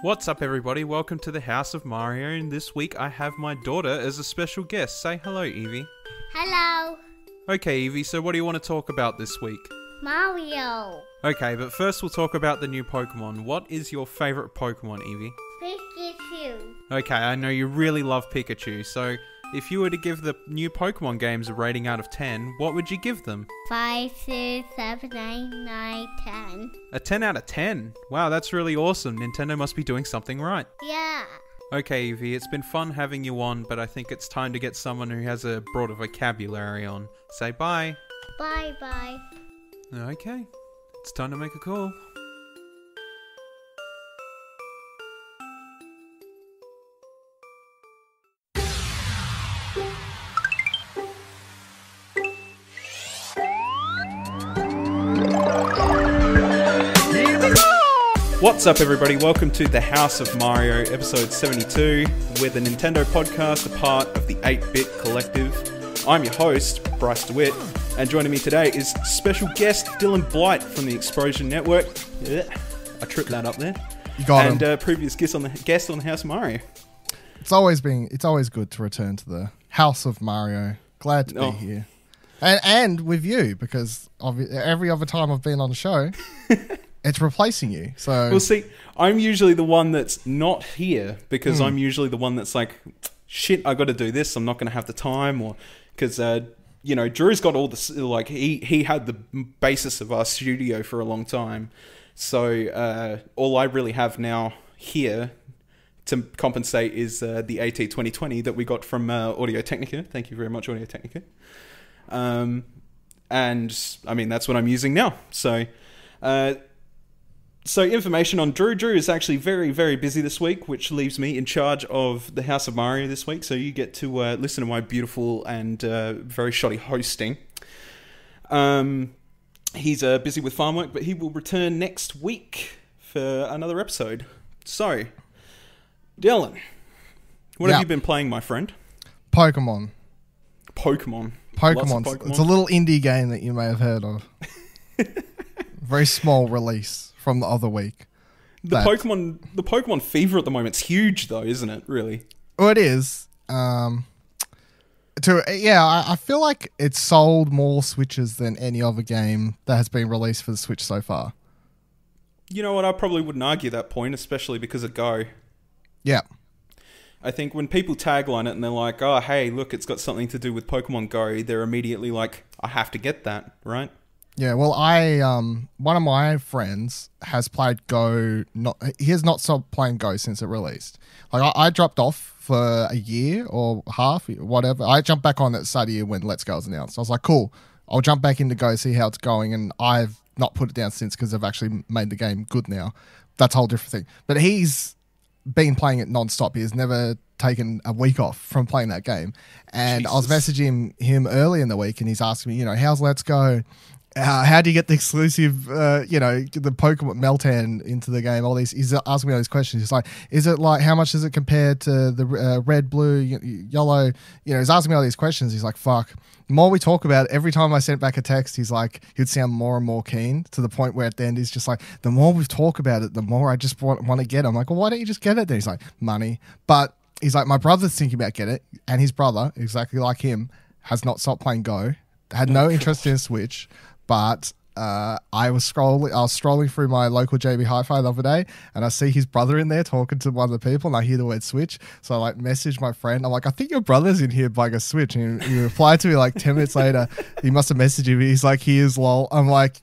What's up everybody, welcome to the House of Mario and this week I have my daughter as a special guest. Say hello Evie. Hello. Okay Evie, so what do you want to talk about this week? Mario. Okay, but first we'll talk about the new Pokemon. What is your favourite Pokemon Evie? Pikachu. Okay, I know you really love Pikachu, so if you were to give the new Pokemon games a rating out of 10, what would you give them? 5, 6, 7, 8, 9, 10. A 10 out of 10? Wow, that's really awesome. Nintendo must be doing something right. Yeah. Okay, Evie, it's been fun having you on, but I think it's time to get someone who has a broader vocabulary on. Say bye. Bye bye. Okay, it's time to make a call. What's up, everybody? Welcome to the House of Mario, episode 72. with the Nintendo podcast, a part of the 8 bit collective. I'm your host, Bryce DeWitt, and joining me today is special guest Dylan Blight from the Explosion Network. I tripped that up there. Got and uh, previous guest on the guest on the House of Mario. It's always been it's always good to return to the House of Mario. Glad to oh. be here, and and with you because every other time I've been on the show, it's replacing you. So we'll see, I'm usually the one that's not here because mm. I'm usually the one that's like, shit, I got to do this. I'm not going to have the time, or because uh, you know Drew's got all this. Like he he had the basis of our studio for a long time, so uh, all I really have now here to compensate is uh, the AT2020 that we got from uh, Audio Technica. Thank you very much, Audio Technica. Um, and I mean that's what I'm using now. So. Uh, so, information on Drew. Drew is actually very, very busy this week, which leaves me in charge of the House of Mario this week. So, you get to uh, listen to my beautiful and uh, very shoddy hosting. Um, he's uh, busy with farm work, but he will return next week for another episode. So, Dylan, what have you been playing, my friend? Pokemon. Pokemon. Pokemon. It's a little indie game that you may have heard of. very small release from the other week. The Pokemon, the Pokemon fever at the moment's huge, though, isn't it? Really? Oh, it is. Um, to yeah, I, I feel like it's sold more Switches than any other game that has been released for the Switch so far. You know what? I probably wouldn't argue that point, especially because of Go. Yeah. I think when people tagline it and they're like, "Oh, hey, look, it's got something to do with Pokemon Go," they're immediately like, "I have to get that," right? Yeah, well, I um, one of my friends has played Go. Not he has not stopped playing Go since it released. Like I, I dropped off for a year or half, whatever. I jumped back on at start of year when Let's Go was announced. I was like, cool, I'll jump back in to go see how it's going, and I've not put it down since because they've actually made the game good now. That's a whole different thing. But he's been playing it nonstop. He has never taken a week off from playing that game. And Jesus. I was messaging him early in the week and he's asking me, you know, how's Let's Go? uh, how do you get the exclusive, uh, you know, the Pokemon Meltan into the game? All these, he's asking me all these questions. He's like, is it like, how much does it compare to the uh, red, blue, yellow? You know, he's asking me all these questions. He's like, fuck. The more we talk about it, every time I sent back a text, he's like, he'd sound more and more keen to the point where at the end he's just like, the more we talk about it, the more I just want, want to get it. I'm like, well, why don't you just get it then? He's like, money. But he's like, my brother's thinking about get it, and his brother, exactly like him, has not stopped playing Go had no interest in Switch but uh, I was scrolling, I was scrolling through my local JB Hi-Fi the other day, and I see his brother in there talking to one of the people, and I hear the word switch. So I like message my friend. I'm like, I think your brother's in here buying a switch, and he, he replied to me like ten minutes later. He must have messaged him. He's like, he is lol. I'm like,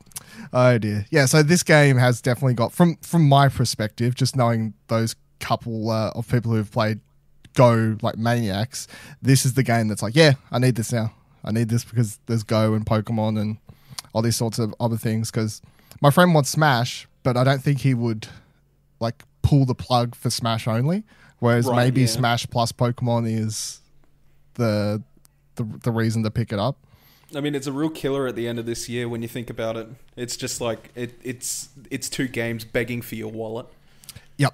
oh dear, yeah. So this game has definitely got from from my perspective, just knowing those couple uh, of people who've played Go like maniacs. This is the game that's like, yeah, I need this now. I need this because there's Go and Pokemon and all these sorts of other things because my friend wants Smash, but I don't think he would like pull the plug for Smash only. Whereas right, maybe yeah. Smash plus Pokemon is the, the the reason to pick it up. I mean, it's a real killer at the end of this year when you think about it. It's just like it, it's it's two games begging for your wallet. Yep,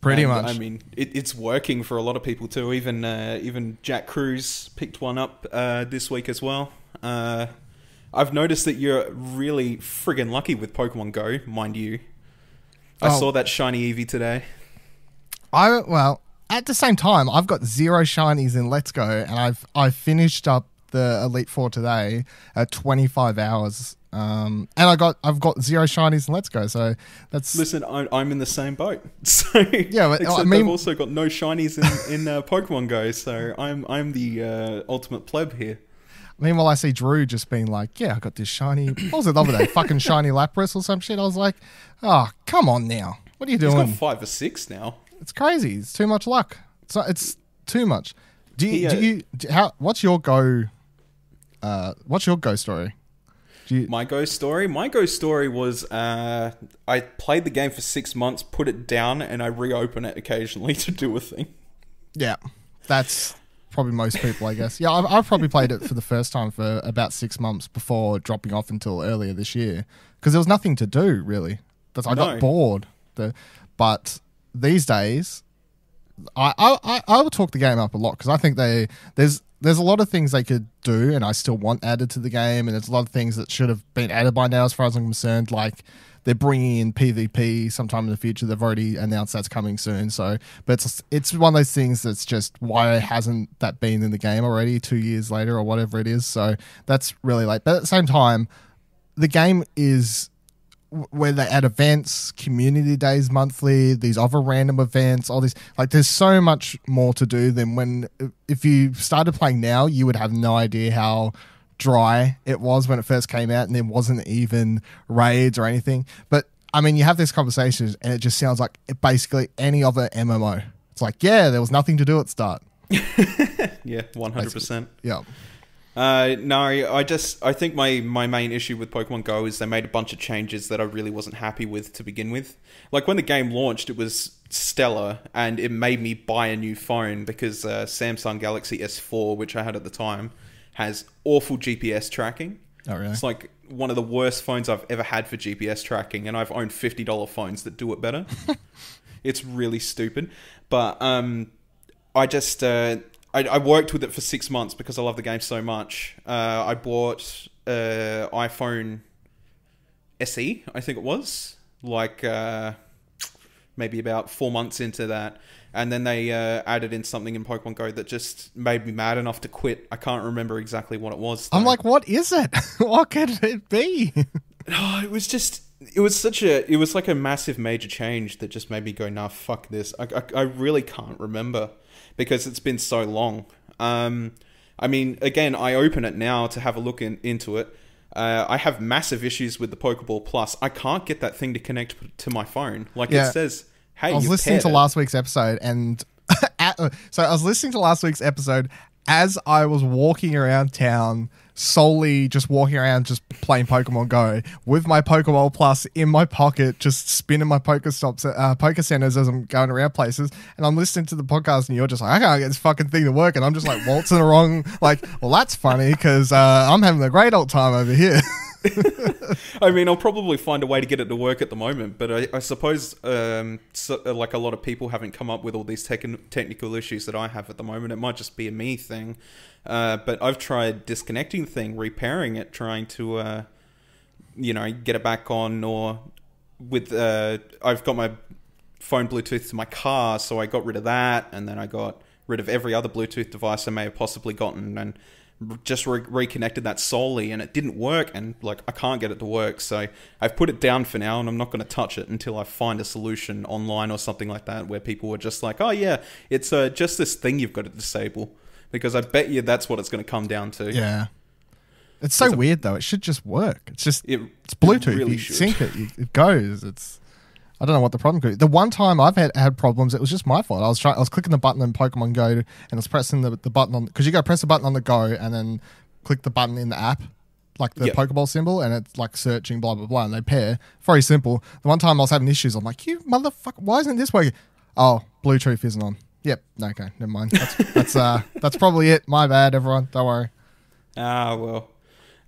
pretty and, much. I mean, it, it's working for a lot of people too. Even uh, even Jack Cruz picked one up uh, this week as well. Uh, I've noticed that you're really friggin' lucky with Pokemon Go, mind you. I oh. saw that shiny Eevee today. I well, at the same time, I've got zero shinies in Let's Go, and I've I finished up the Elite Four today at 25 hours, um, and I got I've got zero shinies in Let's Go. So that's listen, I'm, I'm in the same boat. So yeah, but, I mean, I've also got no shinies in in uh, Pokemon Go. So I'm I'm the uh, ultimate pleb here. Meanwhile, I see Drew just being like, "Yeah, I got this shiny. What was it love? That Fucking shiny Lapras or some shit." I was like, "Oh, come on now. What are you doing?" He's got five or six now. It's crazy. It's too much luck. It's it's too much. Do you, he, uh, do you do, how? What's your go? Uh, what's your go story? You, my ghost story. My ghost story was uh, I played the game for six months, put it down, and I reopen it occasionally to do a thing. Yeah, that's probably most people, I guess. Yeah, I've, I've, probably played it for the first time for about six months before dropping off until earlier this year because there was nothing to do really. That's I got bored. The, but these days, I, I I will talk the game up a lot because I think they there's there's a lot of things they could do, and I still want added to the game, and there's a lot of things that should have been added by now, as far as I'm concerned, like they're bringing in PvP sometime in the future. They've already announced that's coming soon. So, but it's it's one of those things that's just why hasn't that been in the game already two years later or whatever it is. So that's really late. But at the same time, the game is where they add events, community days monthly, these other random events, all these like there's so much more to do than when if you started playing now, you would have no idea how dry it was when it first came out, and there wasn't even raids or anything. But I mean, you have these conversations, and it just sounds like basically any other MMO. It's like, yeah, there was nothing to do at start. yeah, one hundred percent. Yeah. Uh, no, I just I think my my main issue with Pokemon Go is they made a bunch of changes that I really wasn't happy with to begin with. Like when the game launched, it was stellar, and it made me buy a new phone because uh, Samsung Galaxy S4, which I had at the time, has awful GPS tracking. Oh, really? It's like one of the worst phones I've ever had for GPS tracking, and I've owned fifty dollar phones that do it better. it's really stupid, but um, I just uh, I, I, worked with it for six months because I love the game so much. Uh, I bought uh, iPhone SE, I think it was, like uh, maybe about four months into that, and then they uh, added in something in Pokemon Go that just made me mad enough to quit. I can't remember exactly what it was. Though. I'm like, what is it? what could it be? oh, it was just. It was such a. It was like a massive major change that just made me go, nah, fuck this. I, I, I really can't remember because it's been so long. Um, I mean, again, I open it now to have a look in, into it. Uh, I have massive issues with the Pokeball Plus. I can't get that thing to connect to my phone. Like yeah. it says, Hey, I was listening to last week's episode, and at, so I was listening to last week's episode as I was walking around town, solely just walking around, just playing Pokemon Go with my Pokeball Plus in my pocket, just spinning my Pokestops, uh, Poker Centers as I'm going around places. And I'm listening to the podcast, and you're just like, I can't get this fucking thing to work. And I'm just like waltzing along, like, well, that's funny because uh, I'm having a great old time over here. I mean, I'll probably find a way to get it to work at the moment, but I, I suppose um, so, uh, like a lot of people haven't come up with all these tech technical issues that I have at the moment. It might just be a me thing, uh, but I've tried disconnecting the thing, repairing it, trying to uh, you know get it back on, or with uh, I've got my phone Bluetooth to my car, so I got rid of that, and then I got rid of every other Bluetooth device I may have possibly gotten, and just re reconnected that solely and it didn't work and like I can't get it to work so I've put it down for now and I'm not going to touch it until I find a solution online or something like that where people are just like oh yeah it's uh, just this thing you've got to disable because I bet you that's what it's going to come down to yeah it's so it's weird though it should just work it's just it, it's Bluetooth it really you should. sync it it goes it's I don't know what the problem could. Be. The one time I've had had problems, it was just my fault. I was trying, I was clicking the button in Pokemon Go, and I was pressing the, the button on because you go press the button on the Go and then click the button in the app, like the yep. Pokeball symbol, and it's like searching blah blah blah, and they pair. Very simple. The one time I was having issues, I'm like, you motherfucker, why isn't this working? Oh, Bluetooth isn't on. Yep. No, okay. Never mind. That's that's uh that's probably it. My bad, everyone. Don't worry. Ah well.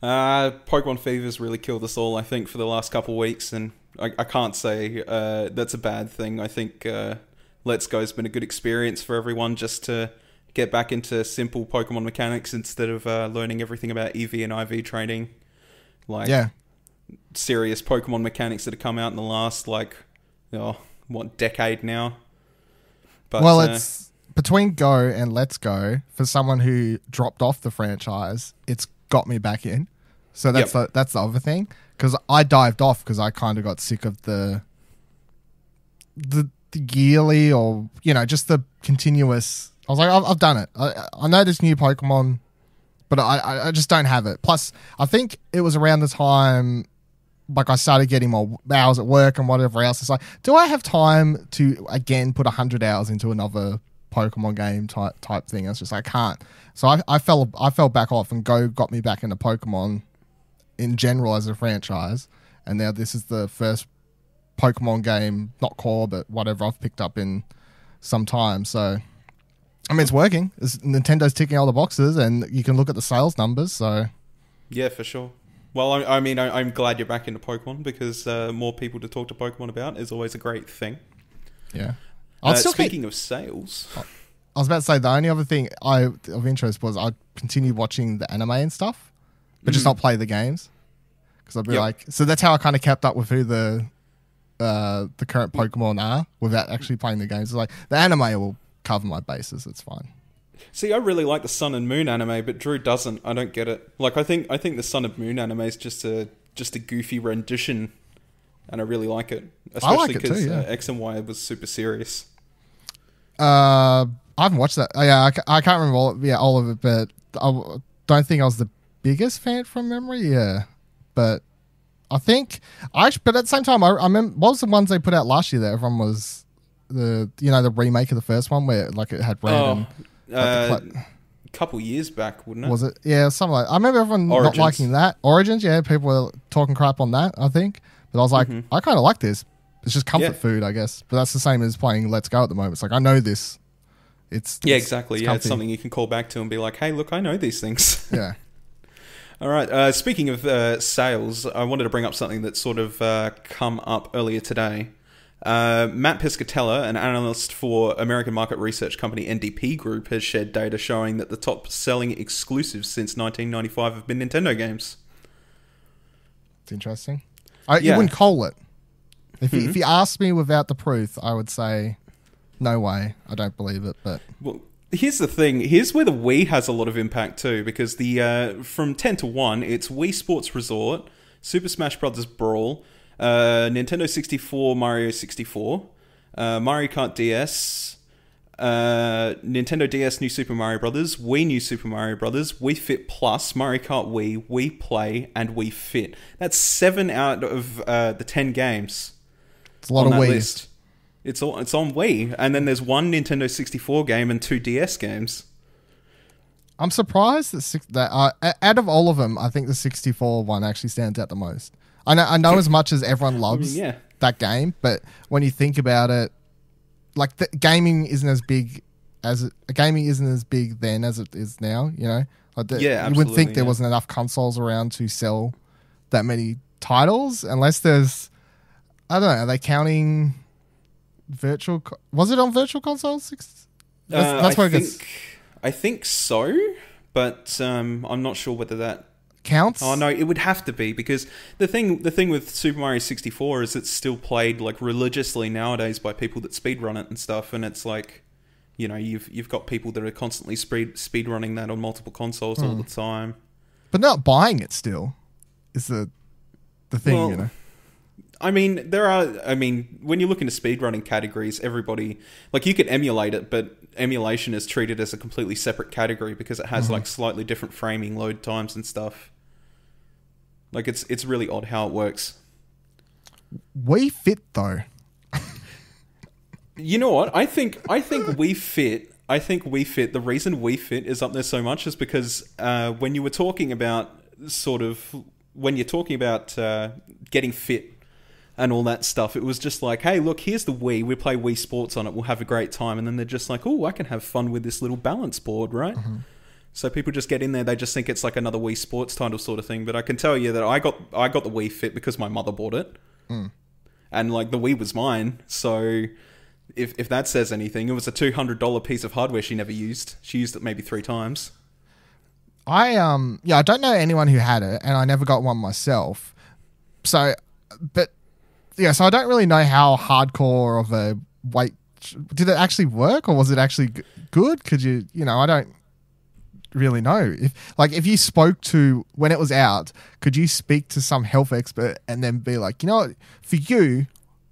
Uh, Pokemon fever's really killed us all, I think, for the last couple weeks, and I, I can't say uh, that's a bad thing. I think uh, Let's Go has been a good experience for everyone just to get back into simple Pokemon mechanics instead of uh, learning everything about EV and IV training. Like, yeah. serious Pokemon mechanics that have come out in the last, like, oh, what, decade now? But, well, uh, it's between Go and Let's Go, for someone who dropped off the franchise, it's got me back in. So that's, yep. the, that's the other thing because I dived off because I kind of got sick of the, the, yearly or you know just the continuous. I was like, I've, I've done it. I, I know this new Pokemon, but I, I just don't have it. Plus, I think it was around the time like I started getting more hours at work and whatever else. It's like, do I have time to again put hundred hours into another Pokemon game type type thing? was just like, I can't. So I, I fell I fell back off and Go got me back into Pokemon in general as a franchise. And now this is the first Pokemon game, not core, but whatever I've picked up in some time. So, I mean, it's working. It's, Nintendo's ticking all the boxes, and you can look at the sales numbers. So, yeah, for sure. Well, I, I mean, I, am glad you're back into Pokemon because uh, more people to talk to Pokemon about is always a great thing. Yeah. Uh, speaking keep... of sales, I was about to say the only other thing I of interest was I continued watching the anime and stuff but mm. just not play the games because I'd be yep. like, so that's how I kind of kept up with who the uh, the current Pokemon are without actually playing the games. It's like the anime will cover my bases. It's fine. See, I really like the Sun and Moon anime, but Drew doesn't. I don't get it. Like, I think I think the Sun and Moon anime is just a just a goofy rendition, and I really like it, especially because like uh, yeah. uh, X and Y was super serious. Uh, I haven't watched that. Oh, yeah, I, I can't remember all, yeah all of it, but I don't think I was the biggest fan from memory, yeah. But I think I. But at the same time, I, I remember what was the ones they put out last year that everyone was the you know the remake of the first one where like it had random. Oh, uh, couple years back, wouldn't it? Was it? Yeah, something like. I remember everyone Origins. not liking that Origins. Yeah, people were talking crap on that. I think, but I was like, mm-hmm. I kind of like this. It's just comfort yeah. food, I guess. But that's the same as playing Let's Go at the moment. It's like I know this. It's yeah, it's, exactly. It's yeah, comfy. it's something you can call back to and be like, "Hey, look, I know these things." yeah, All right. Uh, speaking of uh, sales, I wanted to bring up something that sort of uh, come up earlier today. Uh, Matt Piscatella, an analyst for American market research company NDP Group, has shared data showing that the top selling exclusives since 1995 have been Nintendo games. It's interesting. I, yeah. You wouldn't call it. If, mm -hmm. you, if hmm. you asked me without the proof, I would say no way. I don't believe it. But well, Here's the thing. Here's where the Wii has a lot of impact too, because the uh, from ten to one, it's Wii Sports Resort, Super Smash Brothers Brawl, uh, Nintendo sixty four, Mario sixty four, uh, Mario Kart DS, uh, Nintendo DS, New Super Mario Brothers, Wii New Super Mario Brothers, Wii Fit Plus, Mario Kart Wii, Wii Play, and Wii Fit. That's seven out of uh, the ten games. It's a lot of waste. List. It's all, it's on Wii, and then there's one Nintendo 64 game and two DS games. I'm surprised that that uh, out of all of them, I think the 64 one actually stands out the most. I know I know as much as everyone loves I mean, yeah. that game, but when you think about it, like the, gaming isn't as big as it, gaming isn't as big then as it is now. You know, like the, yeah, you wouldn't think there yeah. wasn't enough consoles around to sell that many titles, unless there's I don't know. Are they counting? virtual. Co- was it on virtual console six? That's, uh, that's where I think, I think so, but um, I'm not sure whether that counts. Oh no, it would have to be because the thing the thing with Super Mario 64 is it's still played like religiously nowadays by people that speedrun it and stuff, and it's like. You know, you've you've got people that are constantly speed speed running that on multiple consoles mm. all hmm. the time, but not buying it still is the the thing. Well, you know, I mean, there are. I mean, when you look into speedrunning categories, everybody like you could emulate it, but emulation is treated as a completely separate category because it has mm -hmm. like slightly different framing, load times, and stuff. Like it's it's really odd how it works. We Fit though. you know what? I think I think We Fit. I think We Fit. The reason We Fit is up there so much is because uh, when you were talking about sort of when you're talking about uh, getting fit and all that stuff. It was just like, hey, look, here's the Wii. We play Wii Sports on it. We'll have a great time. And then they're just like, oh, I can have fun with this little balance board, right? Mm-hmm. So people just get in there. They just think it's like another Wii Sports title sort of thing. But I can tell you that I got I got the Wii Fit because my mother bought it, mm. and like the Wii was mine. So if if that says anything, it was a two hundred dollar piece of hardware she never used. She used it maybe three times. I um yeah, I don't know anyone who had it, and I never got one myself. So, but yeah, so I don't really know how hardcore of a weight did it actually work or was it actually good? Could you, you know, I don't really know. If like if you spoke to when it was out, could you speak to some health expert and then be like, you know, what? for you,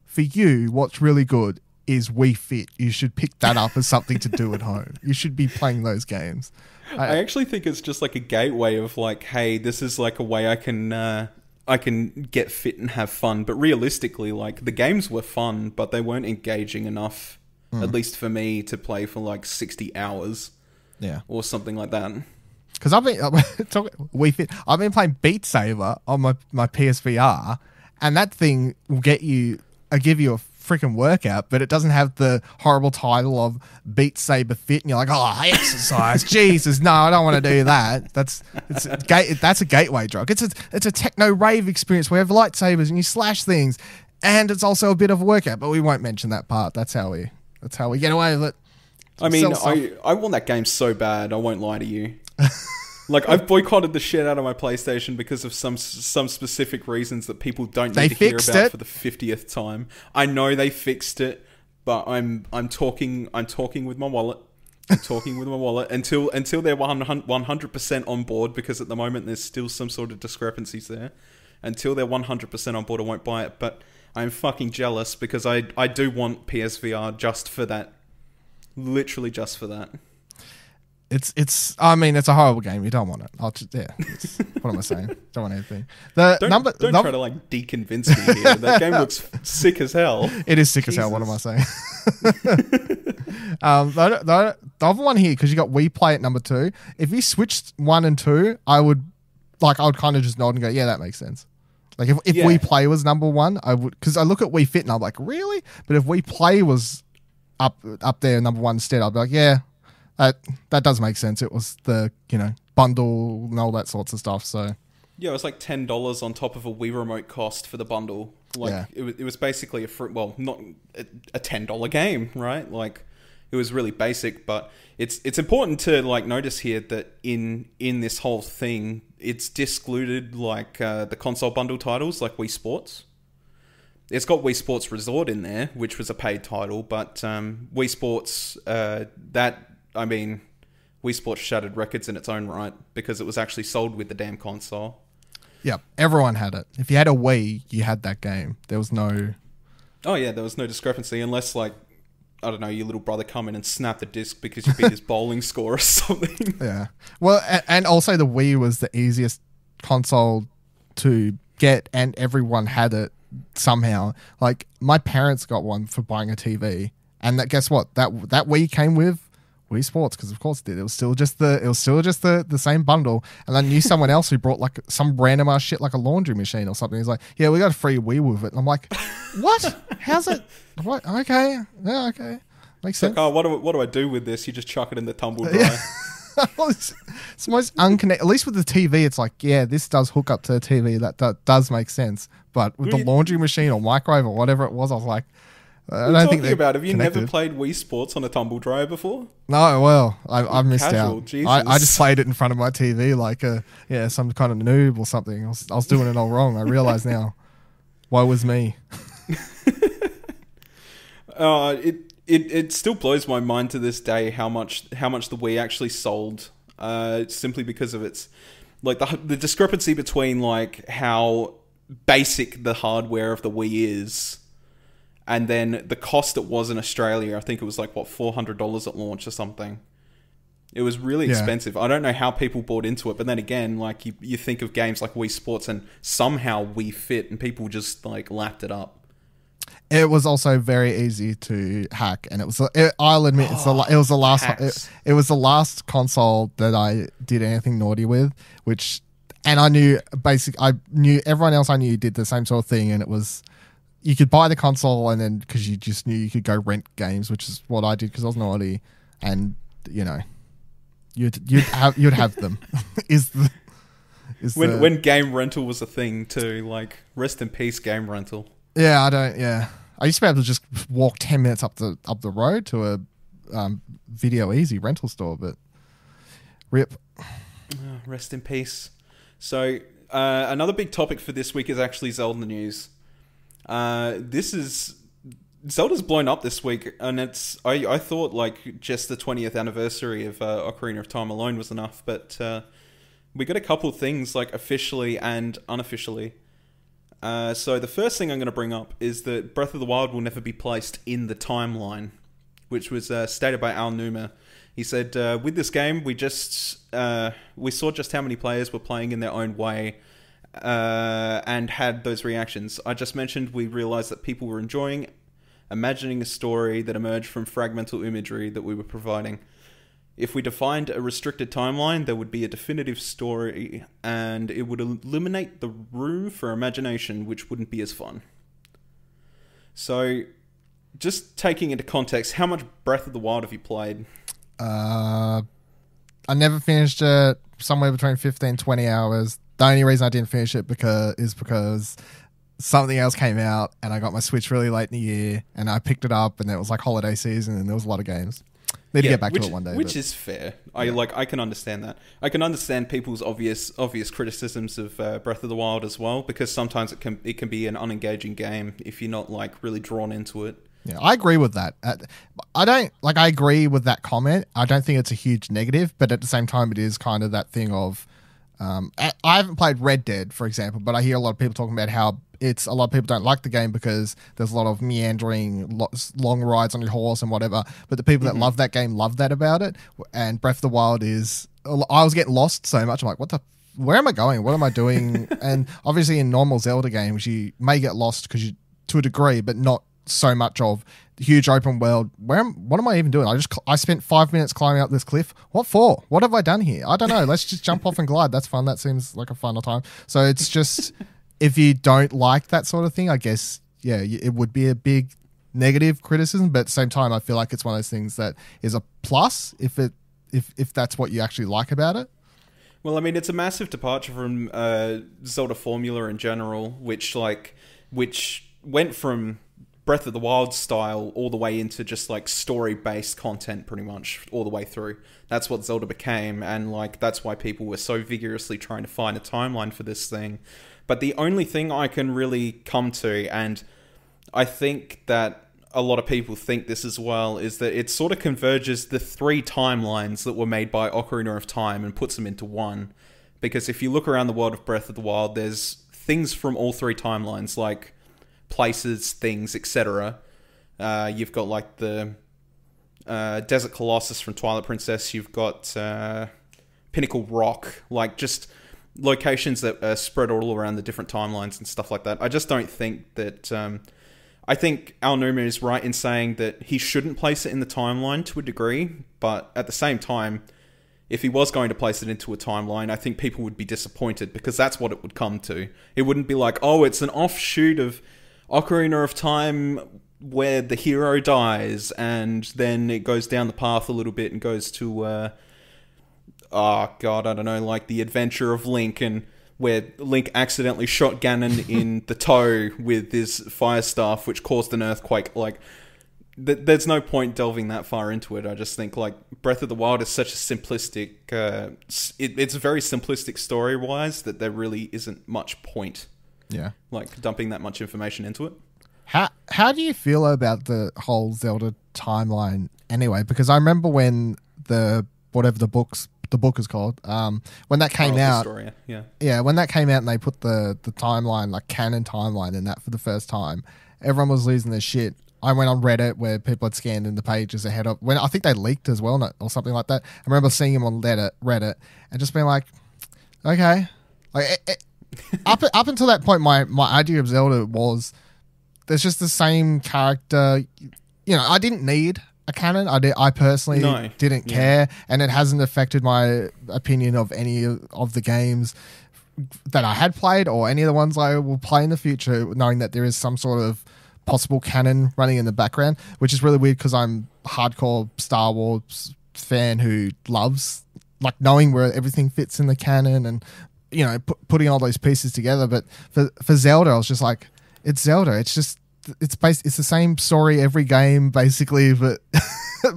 for you, what's really good is We Fit. You should pick that up as something to do at home. You should be playing those games. I, I, actually think it's just like a gateway of like, hey, this is like a way I can. Uh I can get fit and have fun. But realistically, like the games were fun, but they weren't engaging enough, mm. at least for me, to play for like sixty hours, yeah, or something like that. Because I've been we fit. I've been playing Beat Saber on my my PSVR, and that thing will get you. I uh, give you a freaking workout, but it doesn't have the horrible title of Beat Saber Fit, and you're like, oh, exercise, Jesus, no, I don't want to do that. That's it's a gate, that's a gateway drug. It's a it's a techno rave experience where you have lightsabers and you slash things, and it's also a bit of a workout. But we won't mention that part. That's how we that's how we get away with it. I mean, I, I want that game so bad. I won't lie to you. Like I've boycotted the shit out of my PlayStation because of some some specific reasons that people don't they need to hear about it. for the fiftieth time. I know they fixed it, but I'm I'm talking I'm talking with my wallet. I'm talking with my wallet until until they're 100 percent on board because at the moment there's still some sort of discrepancies there. Until they're 100 percent on board, I won't buy it. But I'm fucking jealous because I I do want PSVR just for that, literally just for that. It's it's. I mean, it's a horrible game. You don't want it. I'll just yeah. what am I saying? Don't want anything. The don't, number. Don't num- try to like deconvince me here. That game looks sick as hell. It is sick Jesus. as hell. What am I saying? um, the, the, the other one here because you got We Play at number two. If you switched one and two, I would like I would kind of just nod and go, yeah, that makes sense. Like if, if yeah. we play was number one, I would because I look at we fit and I'm like, really? But if we play was up up there number one instead, I'd be like, yeah, that uh, that does make sense. It was the you know bundle and all that sorts of stuff. So yeah, it was like ten dollars on top of a Wii remote cost for the bundle. Like yeah. it, was, it was basically a free, well, not a, a ten dollar game, right? Like it was really basic, but it's it's important to like notice here that in in this whole thing, it's discluded like uh, the console bundle titles like Wii Sports. It's got Wii Sports Resort in there, which was a paid title, but um, Wii Sports uh, that I mean, Wii Sports shattered records in its own right because it was actually sold with the damn console. Yep, everyone had it. If you had a Wii, you had that game. There was no. Oh yeah, there was no discrepancy unless like I don't know, your little brother come in and snap the disc because you beat his bowling score or something. Yeah. Well, and also the Wii was the easiest console to get, and everyone had it somehow. Like my parents got one for buying a TV, and that guess what that that Wii came with Wii Sports because of course it did. It was still just the it was still just the the same bundle, and I knew someone else who brought like some random ass shit like a laundry machine or something. He's like, yeah, we got a free Wii with it. And I'm like, what? How's it? What? Okay, yeah, okay, makes sense. Like, oh, what do what do I do with this? You just chuck it in the tumble dryer. Yeah. it's, the most unconnected. At least with the TV, it's like, yeah, this does hook up to the TV. That, that does make sense. But with the laundry machine or microwave or whatever it was, I was like, what I don't think about. Have you connected. never played Wii Sports on a tumble dryer before? No, well, I, I missed Casual, out. I, I, just played it in front of my TV like a yeah some kind of noob or something. I was, I was doing it all wrong. I realize now. Why was me? uh, it it it still blows my mind to this day how much how much the Wii actually sold uh, simply because of its like the the discrepancy between like how basic the hardware of the Wii is and then the cost it was in Australia, I think it was like what four hundred dollars at launch or something. It was really yeah. expensive. I don't know how people bought into it, but then again, like you, you think of games like Wii Sports and somehow we Fit, and people just like lapped it up. It was also very easy to hack, and it was. It, I'll admit, oh, it's the, it was the last. It, it was the last console that I did anything naughty with, which, and I knew basic. I knew everyone else. I knew did the same sort of thing, and it was you could buy the console and then because you just knew you could go rent games, which is what I did because I was naughty, and you know, you'd you'd have you'd have them. is the is when the, when game rental was a thing too? Like rest in peace, game rental. Yeah, I don't. Yeah, I used to be able to just walk ten minutes up the up the road to a um, video easy rental store, but rip. Ah, rest in peace. So uh, another big topic for this week is actually Zelda news. Uh, this is Zelda's blown up this week, and it's I, I thought like just the twentieth anniversary of uh, Ocarina of Time alone was enough, but uh, we got a couple things like officially and unofficially. Uh, so the first thing I'm going to bring up is that Breath of the Wild will never be placed in the timeline, which was uh, stated by Al Numa. He said, uh, "With this game, we just uh, we saw just how many players were playing in their own way." uh, and had those reactions. I just mentioned we realized that people were enjoying imagining a story that emerged from fragmental imagery that we were providing. If we defined a restricted timeline, there would be a definitive story, and it would eliminate the room for imagination, which wouldn't be as fun. So, just taking into context, how much Breath of the Wild have you played? Uh, I never finished it. Somewhere between 15 20 hours. The only reason I didn't finish it because is because something else came out and I got my Switch really late in the year and I picked it up and it was like holiday season and there was a lot of games. Need yeah, to get back which, to it one day, which but, is fair. I yeah. like I can understand that. I can understand people's obvious obvious criticisms of uh, Breath of the Wild as well because sometimes it can it can be an unengaging game if you're not like really drawn into it. Yeah, I agree with that. I don't like I agree with that comment. I don't think it's a huge negative, but at the same time, it is kind of that thing of um, I haven't played Red Dead, for example, but I hear a lot of people talking about how it's a lot of people don't like the game because there's a lot of meandering, long rides on your horse and whatever. But the people mm-hmm. that love that game love that about it. And Breath of the Wild is, I was getting lost so much. I'm like, what the where am I going? What am I doing? and obviously, in normal Zelda games, you may get lost because you, to a degree, but not so much of huge open world. Where am, what am I even doing? I just I spent five minutes climbing up this cliff. What for? What have I done here? I don't know. Let's just jump off and glide. That's fun. That seems like a fun time. So it's just if you don't like that sort of thing, I guess yeah, it would be a big negative criticism. But at the same time, I feel like it's one of those things that is a plus if it if if that's what you actually like about it. Well, I mean, it's a massive departure from uh, Zelda formula in general, which like which went from Breath of the Wild style all the way into just like story based content pretty much all the way through. That's what Zelda became, and like that's why people were so vigorously trying to find a timeline for this thing. But the only thing I can really come to, and I think that a lot of people think this as well, is that it sort of converges the three timelines that were made by Ocarina of Time and puts them into one. Because if you look around the world of Breath of the Wild, there's things from all three timelines, like places, things, etc. Uh, you've got like the uh, Desert Colossus from Twilight Princess. You've got uh, Pinnacle Rock, like just locations that are spread all around the different timelines and stuff like that. I just don't think that. Um, I think Al Numa is right in saying that he shouldn't place it in the timeline to a degree, but at the same time, if he was going to place it into a timeline, I think people would be disappointed because that's what it would come to. It wouldn't be like, oh, it's an offshoot of Ocarina of Time where the hero dies and then it goes down the path a little bit and goes to uh, oh god, I don't know, like the adventure of Link and where Link accidentally shot Ganon in the toe with his fire staff, which caused an earthquake. Like, th there's no point delving that far into it. I just think like Breath of the Wild is such a simplistic, uh, it, it's very simplistic story wise that there really isn't much point. Yeah. Like dumping that much information into it. How how do you feel about the whole Zelda timeline anyway? Because I remember when the whatever the books the book is called um, when that came out. yeah. Yeah, when that came out and they put the the timeline like canon timeline in that for the first time, everyone was losing their shit. I went on Reddit where people had scanned in the pages ahead of when I think they leaked as well or something like that. I remember seeing him on Reddit, Reddit and just being like, okay, like it, up up until that point, my my idea of Zelda was there's just the same character. You know, I didn't need a canon. I did, I personally no. didn't yeah. care, and it hasn't affected my opinion of any of the games that I had played or any of the ones I will play in the future, knowing that there is some sort of possible canon running in the background, which is really weird because I'm hardcore Star Wars fan who loves like knowing where everything fits in the canon and you know, p- putting all those pieces together. But for for Zelda, I was just like, it's Zelda. It's just it's based. It's the same story every game, basically, but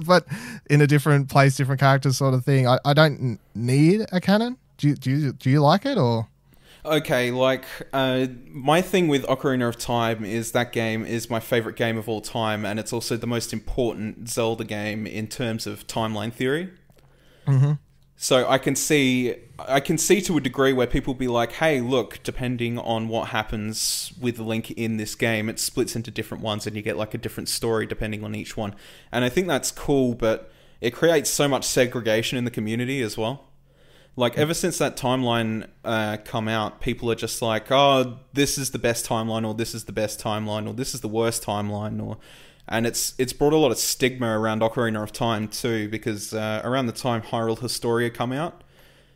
but in a different place, different characters, sort of thing. I, I don't need a canon. Do you, do you do you like it or? Okay, like uh, my thing with Ocarina of Time is that game is my favorite game of all time, and it's also the most important Zelda game in terms of timeline theory. Mm-hmm. So I can see I can see to a degree where people be like, "Hey, look, depending on what happens with Link in this game, it splits into different ones and you get like a different story depending on each one." And I think that's cool, but it creates so much segregation in the community as well. Like ever since that timeline uh, come out, people are just like, "Oh, this is the best timeline," or "This is the best timeline," or "This is the worst timeline," or and it's it's brought a lot of stigma around Ocarina of Time too, because uh, around the time Hyrule Historia come out,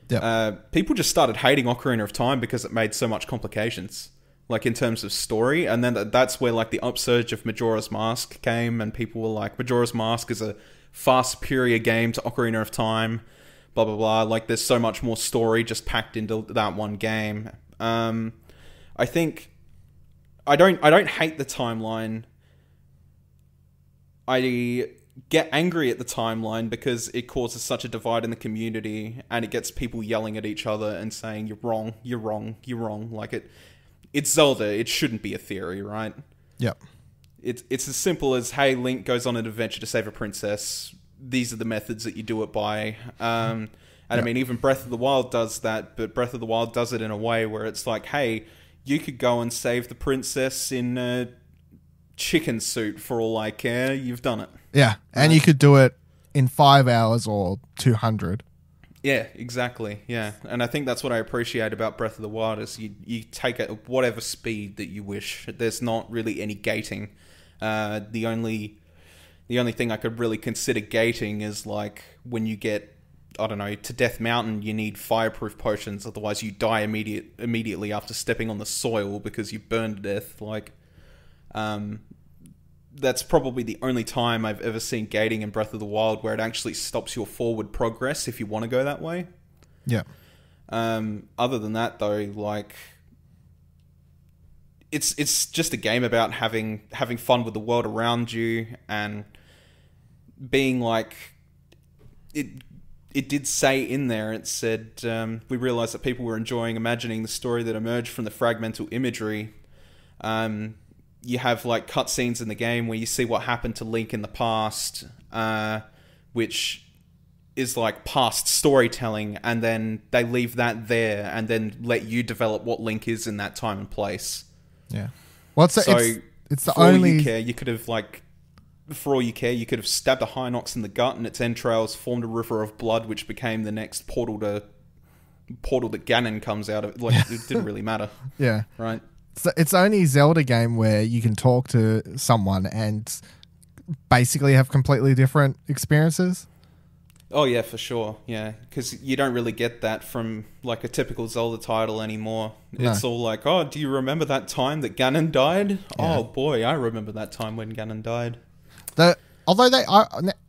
yep. uh, people just started hating Ocarina of Time because it made so much complications, like in terms of story. And then that's where like the upsurge of Majora's Mask came, and people were like, "Majora's Mask is a far superior game to Ocarina of Time." blah blah blah. Like there's so much more story just packed into that one game. Um, I think I don't I don't hate the timeline. I get angry at the timeline because it causes such a divide in the community and it gets people yelling at each other and saying you're wrong, you're wrong, you're wrong. Like it it's Zelda, it shouldn't be a theory, right? Yep. It's it's as simple as hey, Link goes on an adventure to save a princess these are the methods that you do it by. Um, and yep. I mean, even Breath of the Wild does that, but Breath of the Wild does it in a way where it's like, hey, you could go and save the princess in a chicken suit for all I care. You've done it. Yeah, and right? you uh, could do it in five hours or 200. Yeah, exactly. Yeah, and I think that's what I appreciate about Breath of the Wild is you you take it at whatever speed that you wish. There's not really any gating. Uh, the only the only thing I could really consider gating is like when you get I don't know to Death Mountain, you need fireproof potions, otherwise you die immediate immediately after stepping on the soil because you burn to death. Like, um, that's probably the only time I've ever seen gating in Breath of the Wild where it actually stops your forward progress if you want to go that way. Yeah. Um, other than that, though, like it's it's just a game about having having fun with the world around you and being like it it did say in there it said um, we realized that people were enjoying imagining the story that emerged from the fragmental imagery um, you have like cutscenes in the game where you see what happened to link in the past uh, which is like past storytelling and then they leave that there and then let you develop what link is in that time and place yeah. Well, it's, so it's, it's the only. you care, you could have like for all you care, you could have stabbed a Hinox in the gut, and its entrails formed a river of blood, which became the next portal to portal that Ganon comes out of. Like it didn't really matter. Yeah, right. So it's only Zelda game where you can talk to someone and basically have completely different experiences. Oh yeah, for sure. Yeah, because you don't really get that from like a typical Zelda title anymore. No. It's all like, oh, do you remember that time that Ganon died? Yeah. Oh boy, I remember that time when Ganon died. The, although they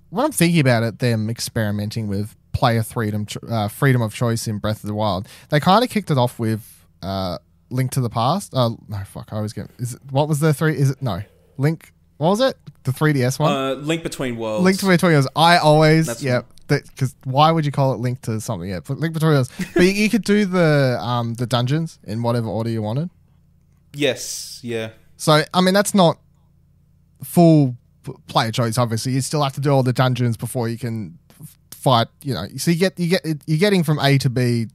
when I'm thinking about it, them experimenting with player freedom, uh, freedom of choice in Breath of the Wild, they kind of kicked it off with uh, Link to the Past. Oh no, fuck, I always get. Is it, what was the three? Is it no Link? What was it? The 3DS one? Uh, Link Between Worlds. Link Between Worlds. I always, That's yep because why would you call it linked to something? Yeah, link tutorials. but you, you, could do the um the dungeons in whatever order you wanted. Yes. Yeah. So I mean that's not full player choice. Obviously, you still have to do all the dungeons before you can fight. You know, so you get you get you're getting from A to B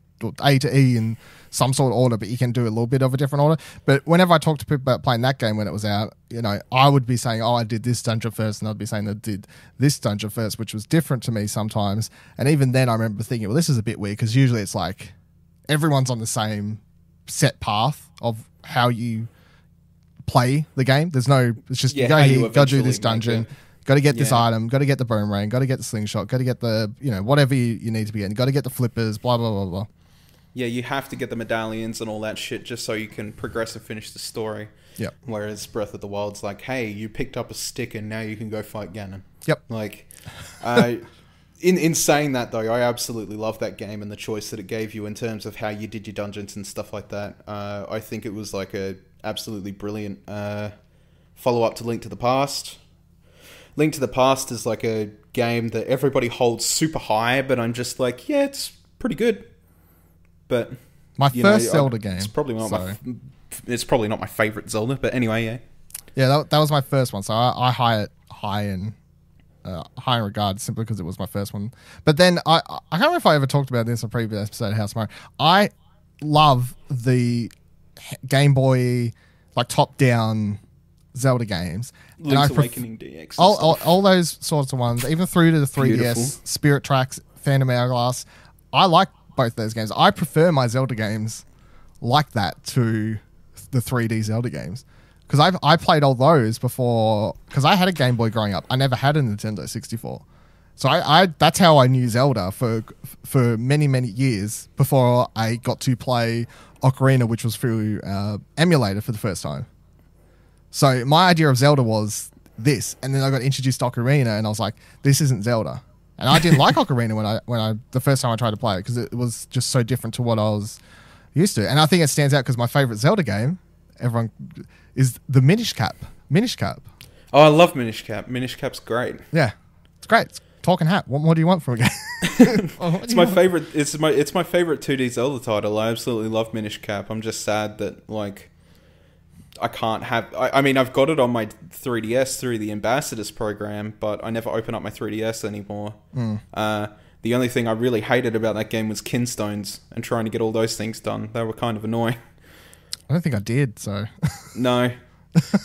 a to E in some sort of order, but you can do a little bit of a different order. But whenever I talk to people about playing that game when it was out, you know, I would be saying, "Oh, I did this dungeon first, and I'd be saying I did this dungeon first, which was different to me sometimes. And even then, I remember thinking, "Well, this is a bit weird because usually it's like everyone's on the same set path of how you play the game. There's no, it's just yeah, you go here, go do this dungeon." got to get yeah. this item, got to get the boomerang, got to get the slingshot, got to get the, you know, whatever you, you need to be in, got to get the flippers, blah, blah, blah, blah yeah, you have to get the medallions and all that shit just so you can progress and finish the story. Yeah. Whereas Breath of the Wild's like, hey, you picked up a stick and now you can go fight Ganon. Yep. Like, I, in in saying that though, I absolutely love that game and the choice that it gave you in terms of how you did your dungeons and stuff like that. Uh, I think it was like a absolutely brilliant uh, follow up to Link to the Past. Link to the Past is like a game that everybody holds super high, but I'm just like, yeah, it's pretty good. But my first know, Zelda I, game. It's probably not so. my. It's probably not my favorite Zelda, but anyway, yeah. Yeah, that, that was my first one, so I, I high high in uh, high in regard simply because it was my first one. But then I I can't remember if I ever talked about this in a previous episode of House Mario. I love the Game Boy like top down Zelda games. Link's pref- Awakening DX. All, all, all, those sorts of ones, even through to the 3DS, Beautiful. Spirit Tracks, Phantom Hourglass. I like both those games. I prefer my Zelda games like that to the 3D Zelda games because I I played all those before because I had a Game Boy growing up. I never had a Nintendo 64. So I, I that's how I knew Zelda for for many many years before I got to play Ocarina, which was through uh, emulator for the first time. So my idea of Zelda was this, and then I got introduced to Ocarina, and I was like, this isn't Zelda. And I didn't like Ocarina when I when I the first time I tried to play it because it was just so different to what I was used to. And I think it stands out because my favorite Zelda game, everyone, is the Minish Cap. Minish Cap. Oh, I love Minish Cap. Minish Cap's great. Yeah, it's great. It's talking hat. What more do you want from a game? it's my want? favorite. It's my it's my favorite 2D Zelda title. I absolutely love Minish Cap. I'm just sad that like I can't have. I, I, mean, I've got it on my 3DS through the Ambassadors program, but I never open up my 3DS anymore. Mm. Uh, the only thing I really hated about that game was kinstones and trying to get all those things done. They were kind of annoying. I don't think I did. So no,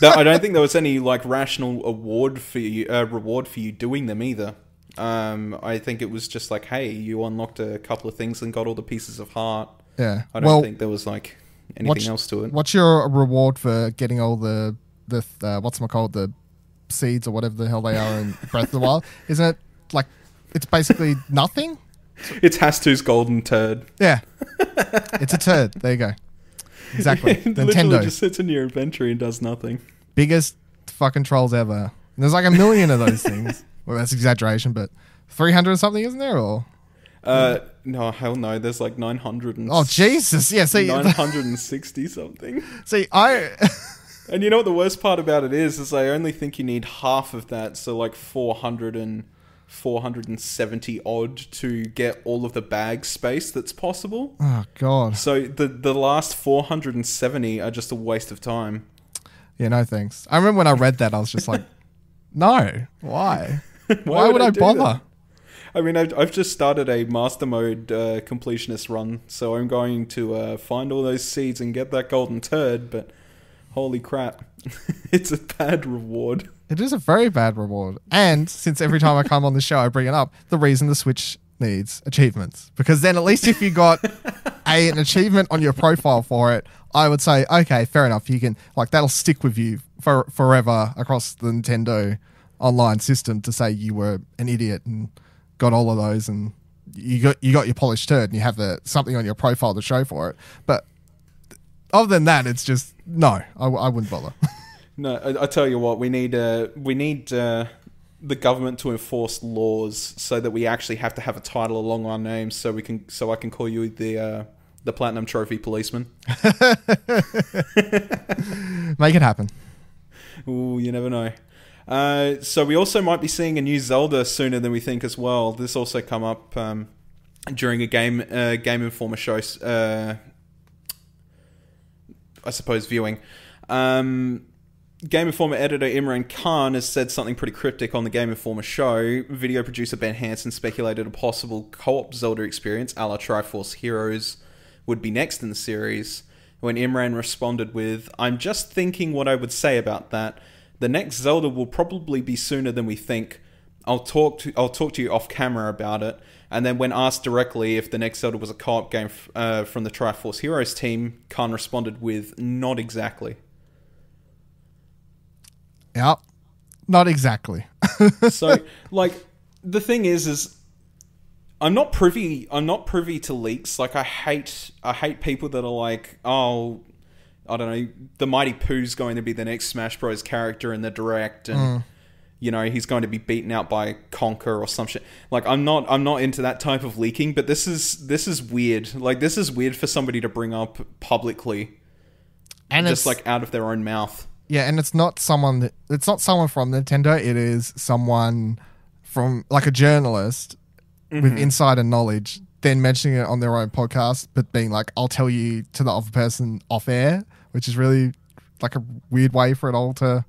I don't think there was any like rational award for you, uh, reward for you doing them either. Um, I think it was just like, hey, you unlocked a couple of things and got all the pieces of heart. Yeah. I don't well, think there was like anything what's, else to it. What's your reward for getting all the the uh, what's my called the seeds or whatever the hell they are in Breath of the Wild? Isn't it like it's basically nothing? It's Hastu's golden turd. Yeah, it's a turd. There you go. Exactly. It Nintendo just sits in your inventory and does nothing. Biggest fucking trolls ever. And there's like a million of those things. Well, that's exaggeration, but 300 something, isn't there? Or uh, no, hell no. There's like 900 and... Oh, Jesus. Yeah, see... 960 something. See, I... and you know what the worst part about it is? Is I only think you need half of that, so like 400 and... 470 odd to get all of the bag space that's possible. Oh god. So the the last 470 are just a waste of time. Yeah, no thanks. I remember when I read that I was just like, "No. Why? why, why, would, would I, I bother?" I mean, I've, I've just started a master mode uh, completionist run, so I'm going to uh, find all those seeds and get that golden turd. But holy crap, it's a bad reward. It is a very bad reward. And since every time I come on the show, I bring it up, the reason the Switch needs achievements. Because then, at least if you got a, an achievement on your profile for it, I would say, okay, fair enough. You can, like, that'll stick with you for, forever across the Nintendo online system to say you were an idiot and got all of those and you got you got your polished turd and you have the something on your profile to show for it. But other than that, it's just no. I, I wouldn't bother. no, I, I, tell you what, we need uh, we need uh, the government to enforce laws so that we actually have to have a title along our name, so we can so I can call you the. Uh, the platinum trophy policeman. Make it happen. Ooh, you never know. Uh, so we also might be seeing a new Zelda sooner than we think as well. This also come up um, during a game uh, Game Informer show, uh, I suppose viewing. Um, Game Informer editor Imran Khan has said something pretty cryptic on the Game Informer show. Video producer Ben Hanson speculated a possible co-op Zelda experience, a la Triforce Heroes, would be next in the series. When Imran responded with, "I'm just thinking what I would say about that." the next Zelda will probably be sooner than we think. I'll talk to I'll talk to you off camera about it, and then when asked directly if the next Zelda was a co-op game f- uh, from the Triforce Heroes team, Khan responded with "Not exactly." Yeah, not exactly. so, like, the thing is, is I'm not privy. I'm not privy to leaks. Like I hate. I hate people that are like, oh, I don't know, the Mighty Pooh's going to be the next Smash Bros. character in the direct, and mm. you know he's going to be beaten out by Conker or some shit. Like I'm not, I'm not into that type of leaking, but this is this is weird. Like this is weird for somebody to bring up publicly, and just like out of their own mouth. Yeah, and it's not someone that it's not someone from Nintendo. It is someone from like a journalist mm-hmm. with insider knowledge then mentioning it on their own podcast, but being like, I'll tell you to the other person off air which is really like a weird way for it all to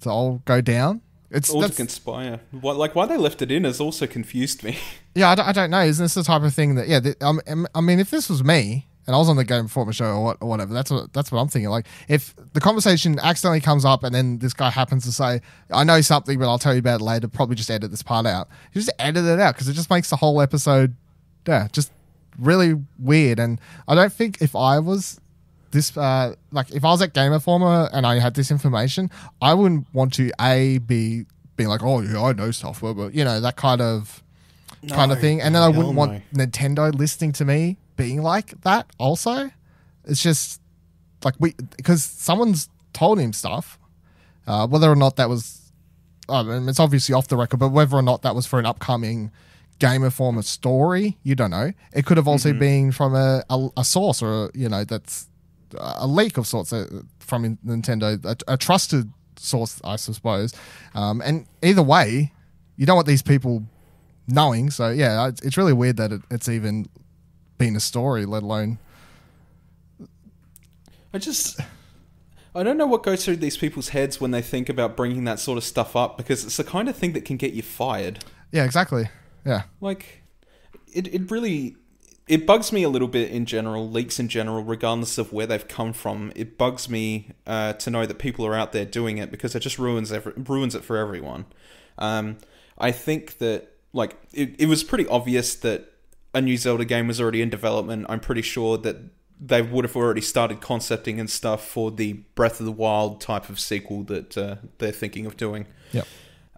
to all go down. It's all to conspire. What, like why they left it in has also confused me. Yeah, I don't, I don't know. Isn't this the type of thing that yeah? Um, um, I mean, if this was me and I was on the game performance show or, what, or whatever, that's what that's what I'm thinking. Like if the conversation accidentally comes up and then this guy happens to say, "I know something, but I'll tell you about it later," probably just edit this part out. You just edit it out because it just makes the whole episode, yeah, just really weird. And I don't think if I was this uh, like if I was at Game Informer and I had this information, I wouldn't want to a be being like, oh yeah, I know software, but you know that kind of no, kind of thing. And then I wouldn't no. want Nintendo listening to me being like that. Also, it's just like we because someone's told him stuff, uh, whether or not that was. I mean, it's obviously off the record, but whether or not that was for an upcoming Game Informer story, you don't know. It could have also mm-hmm. been from a, a, a source or a, you know that's a leak of sorts uh, from Nintendo, a, a trusted source, I suppose. Um, and either way, you don't want these people knowing. So yeah, it's, it's really weird that it, it's even been a story, let alone. I just. I don't know what goes through these people's heads when they think about bringing that sort of stuff up because it's the kind of thing that can get you fired. Yeah, exactly. Yeah. Like, it, it really it bugs me a little bit in general, leaks in general, regardless of where they've come from. It bugs me uh, to know that people are out there doing it because it just ruins every, ruins it for everyone. Um, I think that like it, it was pretty obvious that a new Zelda game was already in development. I'm pretty sure that they would have already started concepting and stuff for the Breath of the Wild type of sequel that uh, they're thinking of doing. Yeah.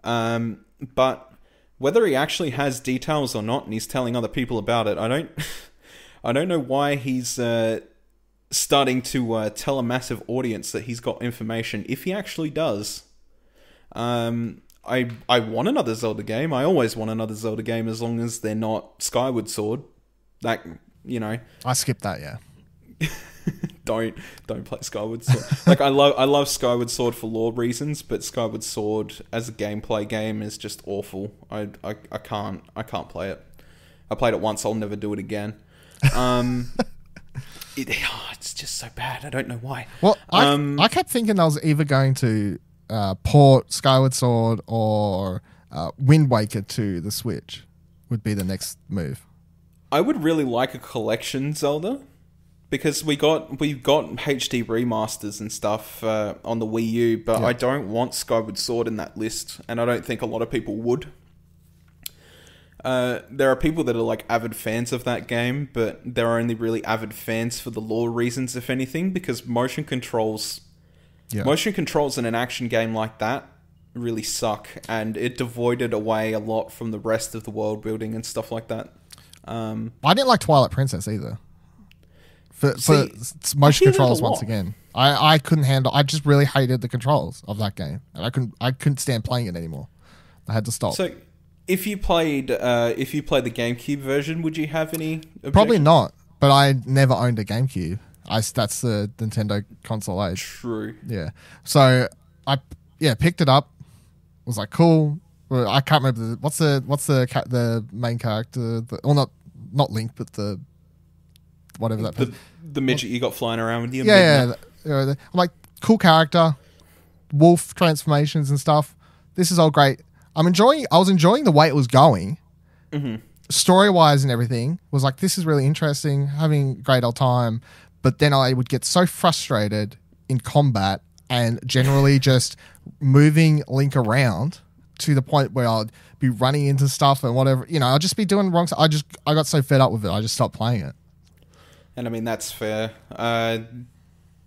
Um, but whether he actually has details or not, and he's telling other people about it, I don't, I don't know why he's uh, starting to uh, tell a massive audience that he's got information. If he actually does, um, I I want another Zelda game. I always want another Zelda game as long as they're not Skyward Sword. That you know, I skipped that. Yeah, don't don't play Skyward Sword. like I love I love Skyward Sword for lore reasons, but Skyward Sword as a gameplay game is just awful. I, I, I can't I can't play it. I played it once. I'll never do it again. Um, it, oh, it's just so bad. I don't know why. Well, I, um, I kept thinking I was either going to uh, port Skyward Sword or uh, Wind Waker to the Switch would be the next move. I would really like a collection Zelda because we got we got HD remasters and stuff uh, on the Wii U, but yeah. I don't want Skyward Sword in that list, and I don't think a lot of people would. Uh, there are people that are like avid fans of that game, but they're only really avid fans for the lore reasons, if anything, because motion controls, yeah. motion controls in an action game like that really suck, and it devoided away a lot from the rest of the world building and stuff like that. Um, I didn't like Twilight Princess either for, See, for motion controls once again. I, I couldn't handle. I just really hated the controls of that game, and I couldn't I couldn't stand playing it anymore. I had to stop. So, if you played uh, if you played the GameCube version, would you have any? Objections? Probably not. But I never owned a GameCube. I that's the Nintendo console age. True. Yeah. So I yeah picked it up. Was like cool. I can't remember the, what's the what's the the main character. The, not not Link, but the whatever that. The, the midget you got flying around with you. Yeah, yeah. I'm like cool character, wolf transformations and stuff. This is all great. I'm enjoying. I was enjoying the way it was going. Mm-hmm. Story wise and everything was like this is really interesting. Having great old time, but then I would get so frustrated in combat and generally just moving Link around to the point where I'd be running into stuff and whatever. You know, I'd just be doing wrong. I just I got so fed up with it. I just stopped playing it. And I mean that's fair. Uh,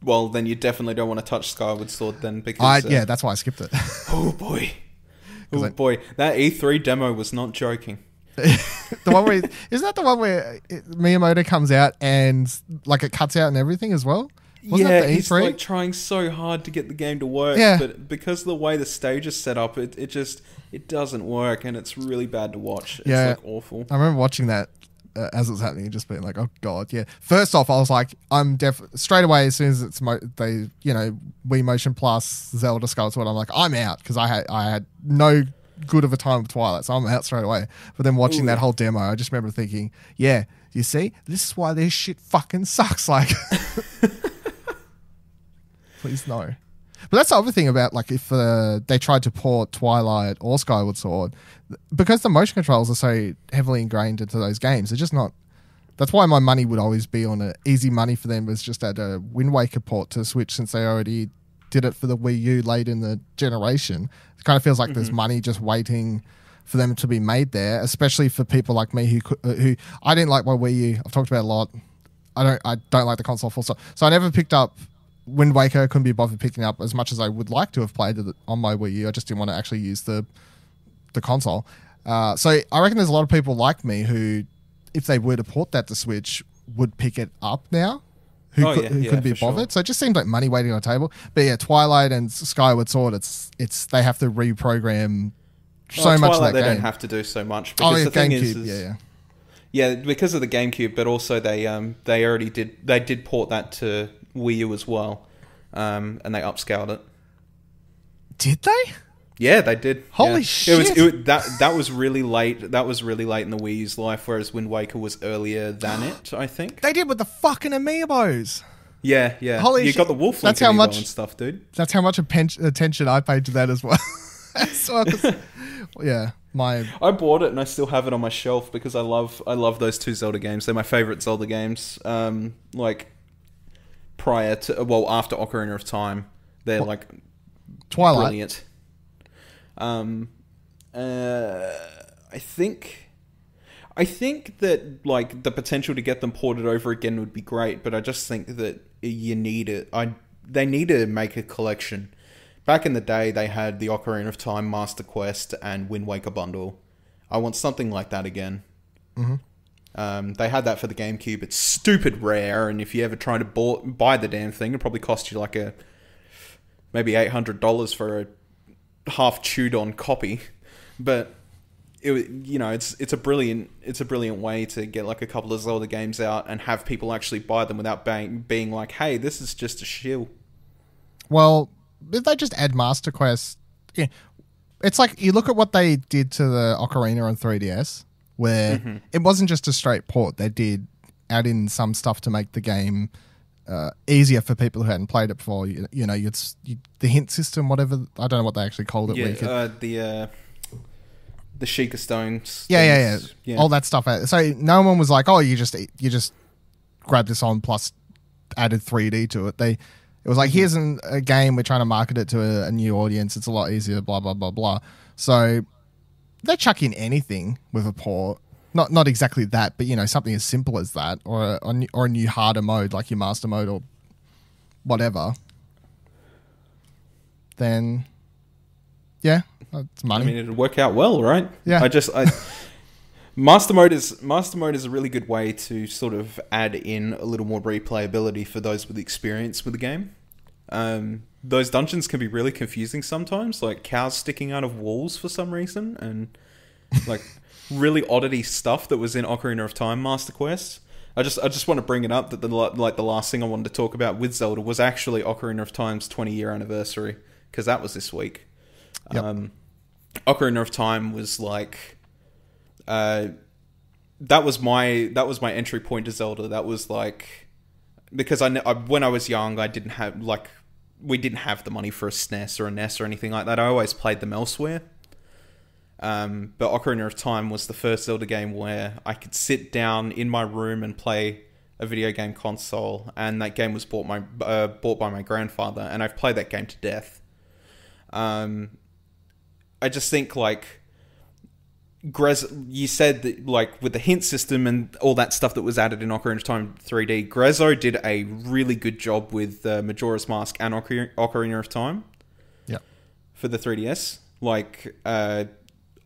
well, then you definitely don't want to touch Skyward Sword then because I, uh, yeah, that's why I skipped it. oh boy, oh I, boy, that E3 demo was not joking. the one where isn't that the one where Miyamoto comes out and like it cuts out and everything as well? Wasn't yeah, he's like trying so hard to get the game to work, yeah. but because of the way the stage is set up, it, it just it doesn't work, and it's really bad to watch. It's yeah. like awful. I remember watching that uh, as it was happening, just being like, "Oh God, yeah." First off, I was like, "I'm def straight away as soon as it's mo- they, you know, Wii Motion Plus, Zelda Skyward Sword." I'm like, "I'm out" because I had I had no good of a time with Twilight, so I'm out straight away. But then watching Ooh. that whole demo, I just remember thinking, "Yeah, you see, this is why this shit fucking sucks." Like, please no. But that's the other thing about like if uh, they tried to port Twilight or Skyward Sword, because the motion controls are so heavily ingrained into those games, they're just not. That's why my money would always be on an easy money for them was just at a Wind Waker port to Switch since they already did it for the Wii U late in the generation. It kind of feels like mm-hmm. there's money just waiting for them to be made there, especially for people like me who uh, who I didn't like my Wii U. I've talked about a lot. I don't I don't like the console full stop. So I never picked up Wind Waker couldn't be bothered picking up as much as I would like to have played it on my Wii U. I just didn't want to actually use the the console. Uh, so I reckon there's a lot of people like me who, if they were to port that to Switch, would pick it up now. Who, oh, could, yeah, who yeah, couldn't be bothered? Sure. So it just seems like money waiting on a table. But yeah, Twilight and Skyward Sword, it's it's they have to reprogram so well, much. Twilight, they game. don't have to do so much. Oh, because oh yeah, the thing is, is, yeah, yeah. Yeah, because of the GameCube, but also they um they already did they did port that to Wii U as well, um, and they upscaled it. Did they? Yeah, they did. Holy yeah. shit! It was, it, that that was really late. That was really late in the Wii U's life, whereas Wind Waker was earlier than it. I think they did with the fucking amiibos. Yeah, yeah. Holy you got the Wolf that's how much, stuff, dude. That's how much attention I paid to that as well. as well yeah, my I bought it and I still have it on my shelf because I love I love those two Zelda games. They're my favorite Zelda games. Um, like prior to well after Ocarina of Time. They're like Twilight. Brilliant. Um, uh, I think, I think that like the potential to get them ported over again would be great, but I just think that you need it. I they need to make a collection. Back in the day, they had the Ocarina of Time Master Quest and Wind Waker bundle. I want something like that again. Mm-hmm. Um, they had that for the GameCube. It's stupid rare, and if you ever try to bought, buy the damn thing, it probably cost you like a maybe eight hundred dollars for a half chewed on copy. But it, you know, it's it's a brilliant it's a brilliant way to get like a couple of Zelda games out and have people actually buy them without being being like, hey, this is just a shill. Well, if they just add Master Quest, yeah, it's like you look at what they did to the Ocarina on 3DS where mm-hmm. it wasn't just a straight port. They did add in some stuff to make the game uh, easier for people who hadn't played it before. You, you know, you'd, you, the hint system, whatever. I don't know what they actually called it. Yeah, could, uh, the uh, the Sheikah stones. Yeah, yeah, yeah, yeah, All that stuff. Uh, so no one was like, "Oh, you just you just grab this on plus added 3D to it." They it was like, "Here's an, a game. We're trying to market it to a, a new audience. It's a lot easier." Blah blah blah blah. So they chuck in anything with a port. Not not exactly that, but you know something as simple as that, or a, or a new harder mode like your master mode or whatever. Then, yeah, it's money. I mean, it'd work out well, right? Yeah. I just I. Master mode is master mode is a really good way to sort of add in a little more replayability for those with experience with the game. Um, those dungeons can be really confusing sometimes, like cows sticking out of walls for some reason, and like really oddity stuff that was in Ocarina of Time Master Quest. I just I just want to bring it up that the like the last thing I wanted to talk about with Zelda was actually Ocarina of Time's 20 year anniversary because that was this week. Yep. Um, Ocarina of Time was like, uh, that was my that was my entry point to Zelda. That was like because I, I when I was young I didn't have like we didn't have the money for a SNES or a NES or anything like that. I always played them elsewhere. Um, but Ocarina of Time was the first Zelda game where I could sit down in my room and play a video game console, and that game was bought my uh, bought by my grandfather, and I've played that game to death. Um, I just think like Grez, you said that like with the hint system and all that stuff that was added in Ocarina of Time 3D, Grezzo did a really good job with uh, Majora's Mask and Ocarina of Time. Yeah. For the 3DS, like uh,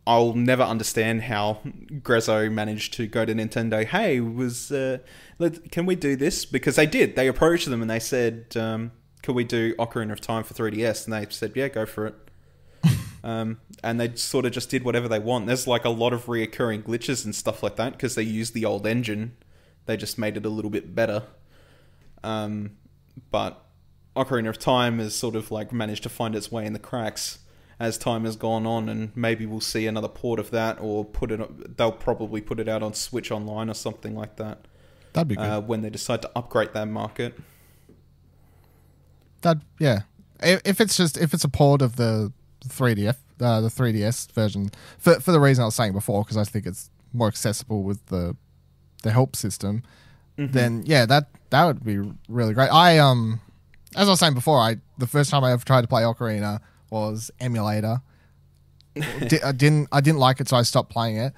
I'll never understand how Grezzo managed to go to Nintendo. Hey, was uh, let, can we do this? Because they did. They approached them and they said, um, "Could we do Ocarina of Time for 3DS?" And they said, "Yeah, go for it." Um, and they sort of just did whatever they want. There's like a lot of reoccurring glitches and stuff like that because they used the old engine. They just made it a little bit better. Um, but Ocarina of Time has sort of like managed to find its way in the cracks as time has gone on, and maybe we'll see another port of that, or put it. They'll probably put it out on Switch Online or something like that. That'd be good uh, when they decide to upgrade their market. That yeah, if it's just if it's a port of the 3DF, uh, the 3DS version, for for the reason I was saying before, because I think it's more accessible with the the help system. Mm-hmm. Then yeah, that that would be really great. I um, as I was saying before, I the first time I ever tried to play Ocarina was emulator. D- I didn't I didn't like it, so I stopped playing it,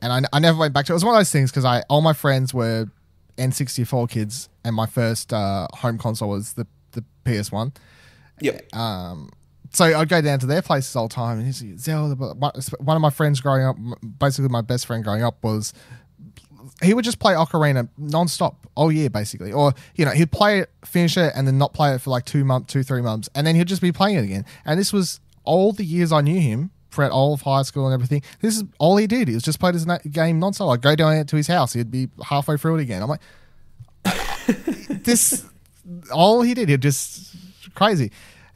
and I, I never went back to it. It was one of those things because I all my friends were N64 kids, and my first uh, home console was the the PS One. Yep. Um, so I'd go down to their places all the time, and he's like, Zelda. One of my friends growing up, basically my best friend growing up, was he would just play Ocarina nonstop all year, basically. Or you know, he'd play it, finish it, and then not play it for like two months, two three months, and then he'd just be playing it again. And this was all the years I knew him throughout all of high school and everything. This is all he did. He was just played his game nonstop. I'd go down to his house, he'd be halfway through it again. I'm like, this all he did. He just crazy.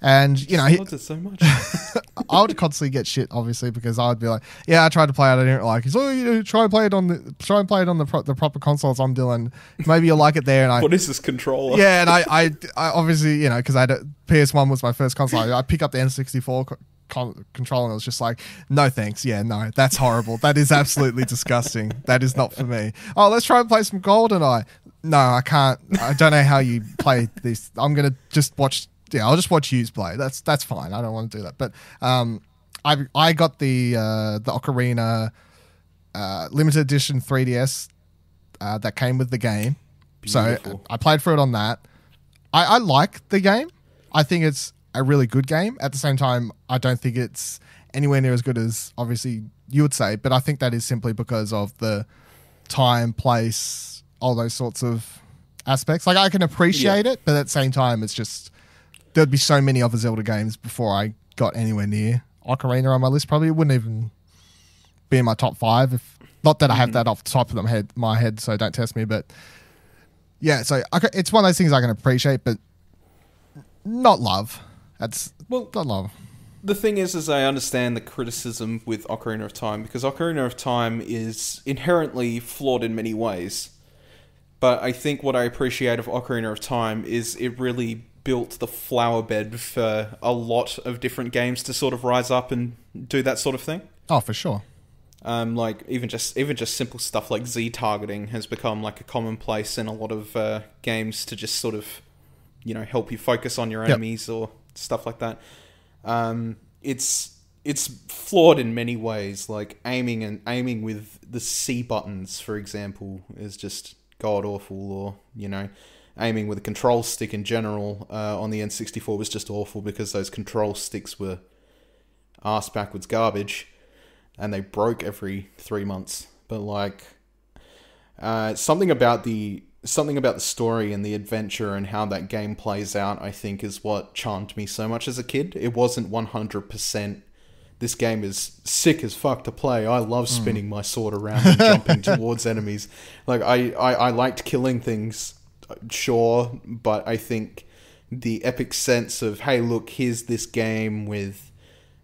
And you know, he, it so much. I would constantly get shit, obviously, because I'd be like, "Yeah, I tried to play it, I didn't like." it." So you know, try and play it on the try and play it on the pro- the proper consoles." I'm Dylan. Maybe you'll like it there. And I, what is this controller? Yeah, and I, I, I obviously, you know, because I had a, PS1 was my first console. I, pick up the N64 controller. and I was just like, no thanks. Yeah, no, that's horrible. That is absolutely disgusting. That is not for me. Oh, let's try and play some I No, I can't. I don't know how you play this. I'm gonna just watch yeah, I'll just watch Hughes play. That's that's fine. I don't want to do that. But um, I I got the uh, the Ocarina uh, limited edition 3DS uh, that came with the game. Beautiful. So I played through it on that. I, I like the game. I think it's a really good game. At the same time, I don't think it's anywhere near as good as obviously you would say. But I think that is simply because of the time, place, all those sorts of aspects. Like I can appreciate yeah. it, but at the same time, it's just there'd be so many other Zelda games before I got anywhere near Ocarina on my list. Probably wouldn't even be in my top five. If not that I have mm-hmm. that off the top of head, my head, so don't test me. But yeah, so I, it's one of those things I can appreciate, but not love. That's well, not love. The thing is, is I understand the criticism with Ocarina of Time because Ocarina of Time is inherently flawed in many ways. But I think what I appreciate of Ocarina of Time is it really built the flower bed for a lot of different games to sort of rise up and do that sort of thing. Oh, for sure. Um, like even just even just simple stuff like Z targeting has become like a commonplace in a lot of uh, games to just sort of you know help you focus on your enemies yep. or stuff like that. Um, it's it's flawed in many ways. Like aiming and aiming with the C buttons, for example, is just god awful. Or you know, aiming with a control stick in general uh, on the N64 was just awful because those control sticks were ass backwards garbage and they broke every three months. But like uh, something about the something about the story and the adventure and how that game plays out, I think, is what charmed me so much as a kid. It wasn't one hundred percent. This game is sick as fuck to play. I love hmm. spinning mm. my sword around and jumping towards enemies. Like I, I, I liked killing things sure, but I think the epic sense of hey, look, here's this game with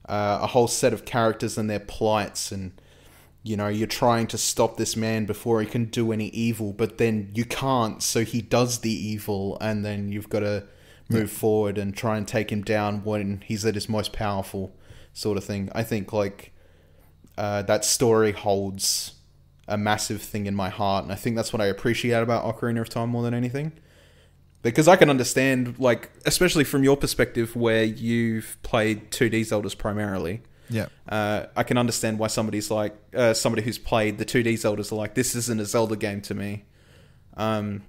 uh, a whole set of characters and their plights and you know, you're trying to stop this man before he can do any evil, but then you can't, so he does the evil, and then you've got to move yeah. forward and try and take him down when he's at his most powerful, sort of thing. I think, like, uh, that story holds a massive thing in my heart, and I think that's what I appreciate about Ocarina of Time more than anything. Because I can understand, like, especially from your perspective, where you've played 2D Zeldas primarily. Yeah. Uh, I can understand why somebody's like, uh, somebody who's played the 2D Zeldas are like, this isn't a Zelda game to me. Um,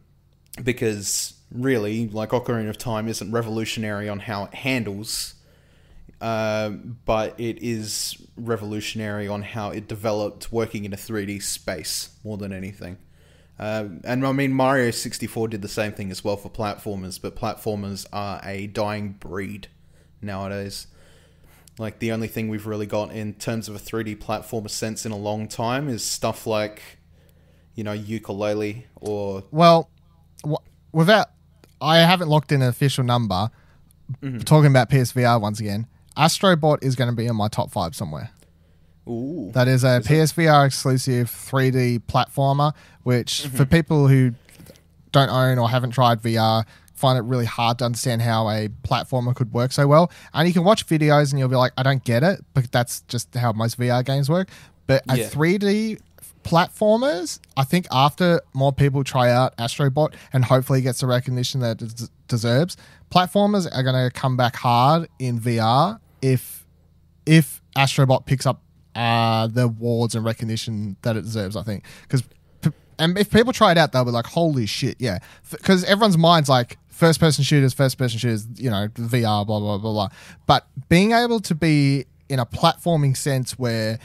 because really, like, Ocarina of Time isn't revolutionary on how it handles um, but it is revolutionary on how it developed working in a 3D space more than anything. Um, and I mean, Mario 64 did the same thing as well for platformers, but platformers are a dying breed nowadays. Like, the only thing we've really got in terms of a 3D platformer sense in a long time is stuff like, you know, ukulele or. Well, without. I haven't locked in an official number. Mm-hmm. Talking about PSVR once again Astrobot is going to be in my top five somewhere. Ooh. That is a is PSVR it? exclusive 3D platformer, which mm-hmm. for people who don't own or haven't tried VR, find it really hard to understand how a platformer could work so well. And you can watch videos and you'll be like, I don't get it, but that's just how most VR games work. But yeah. a 3D platformers, I think after more people try out Astrobot and hopefully gets the recognition that it deserves, platformers are going to come back hard in VR if if Astrobot picks up uh, the awards and recognition that it deserves. I think because p- and if people try it out, they'll be like, "Holy shit, yeah!" Because everyone's mind's like first person shooters, first person shooters, you know, VR, blah blah blah blah. But being able to be in a platforming sense where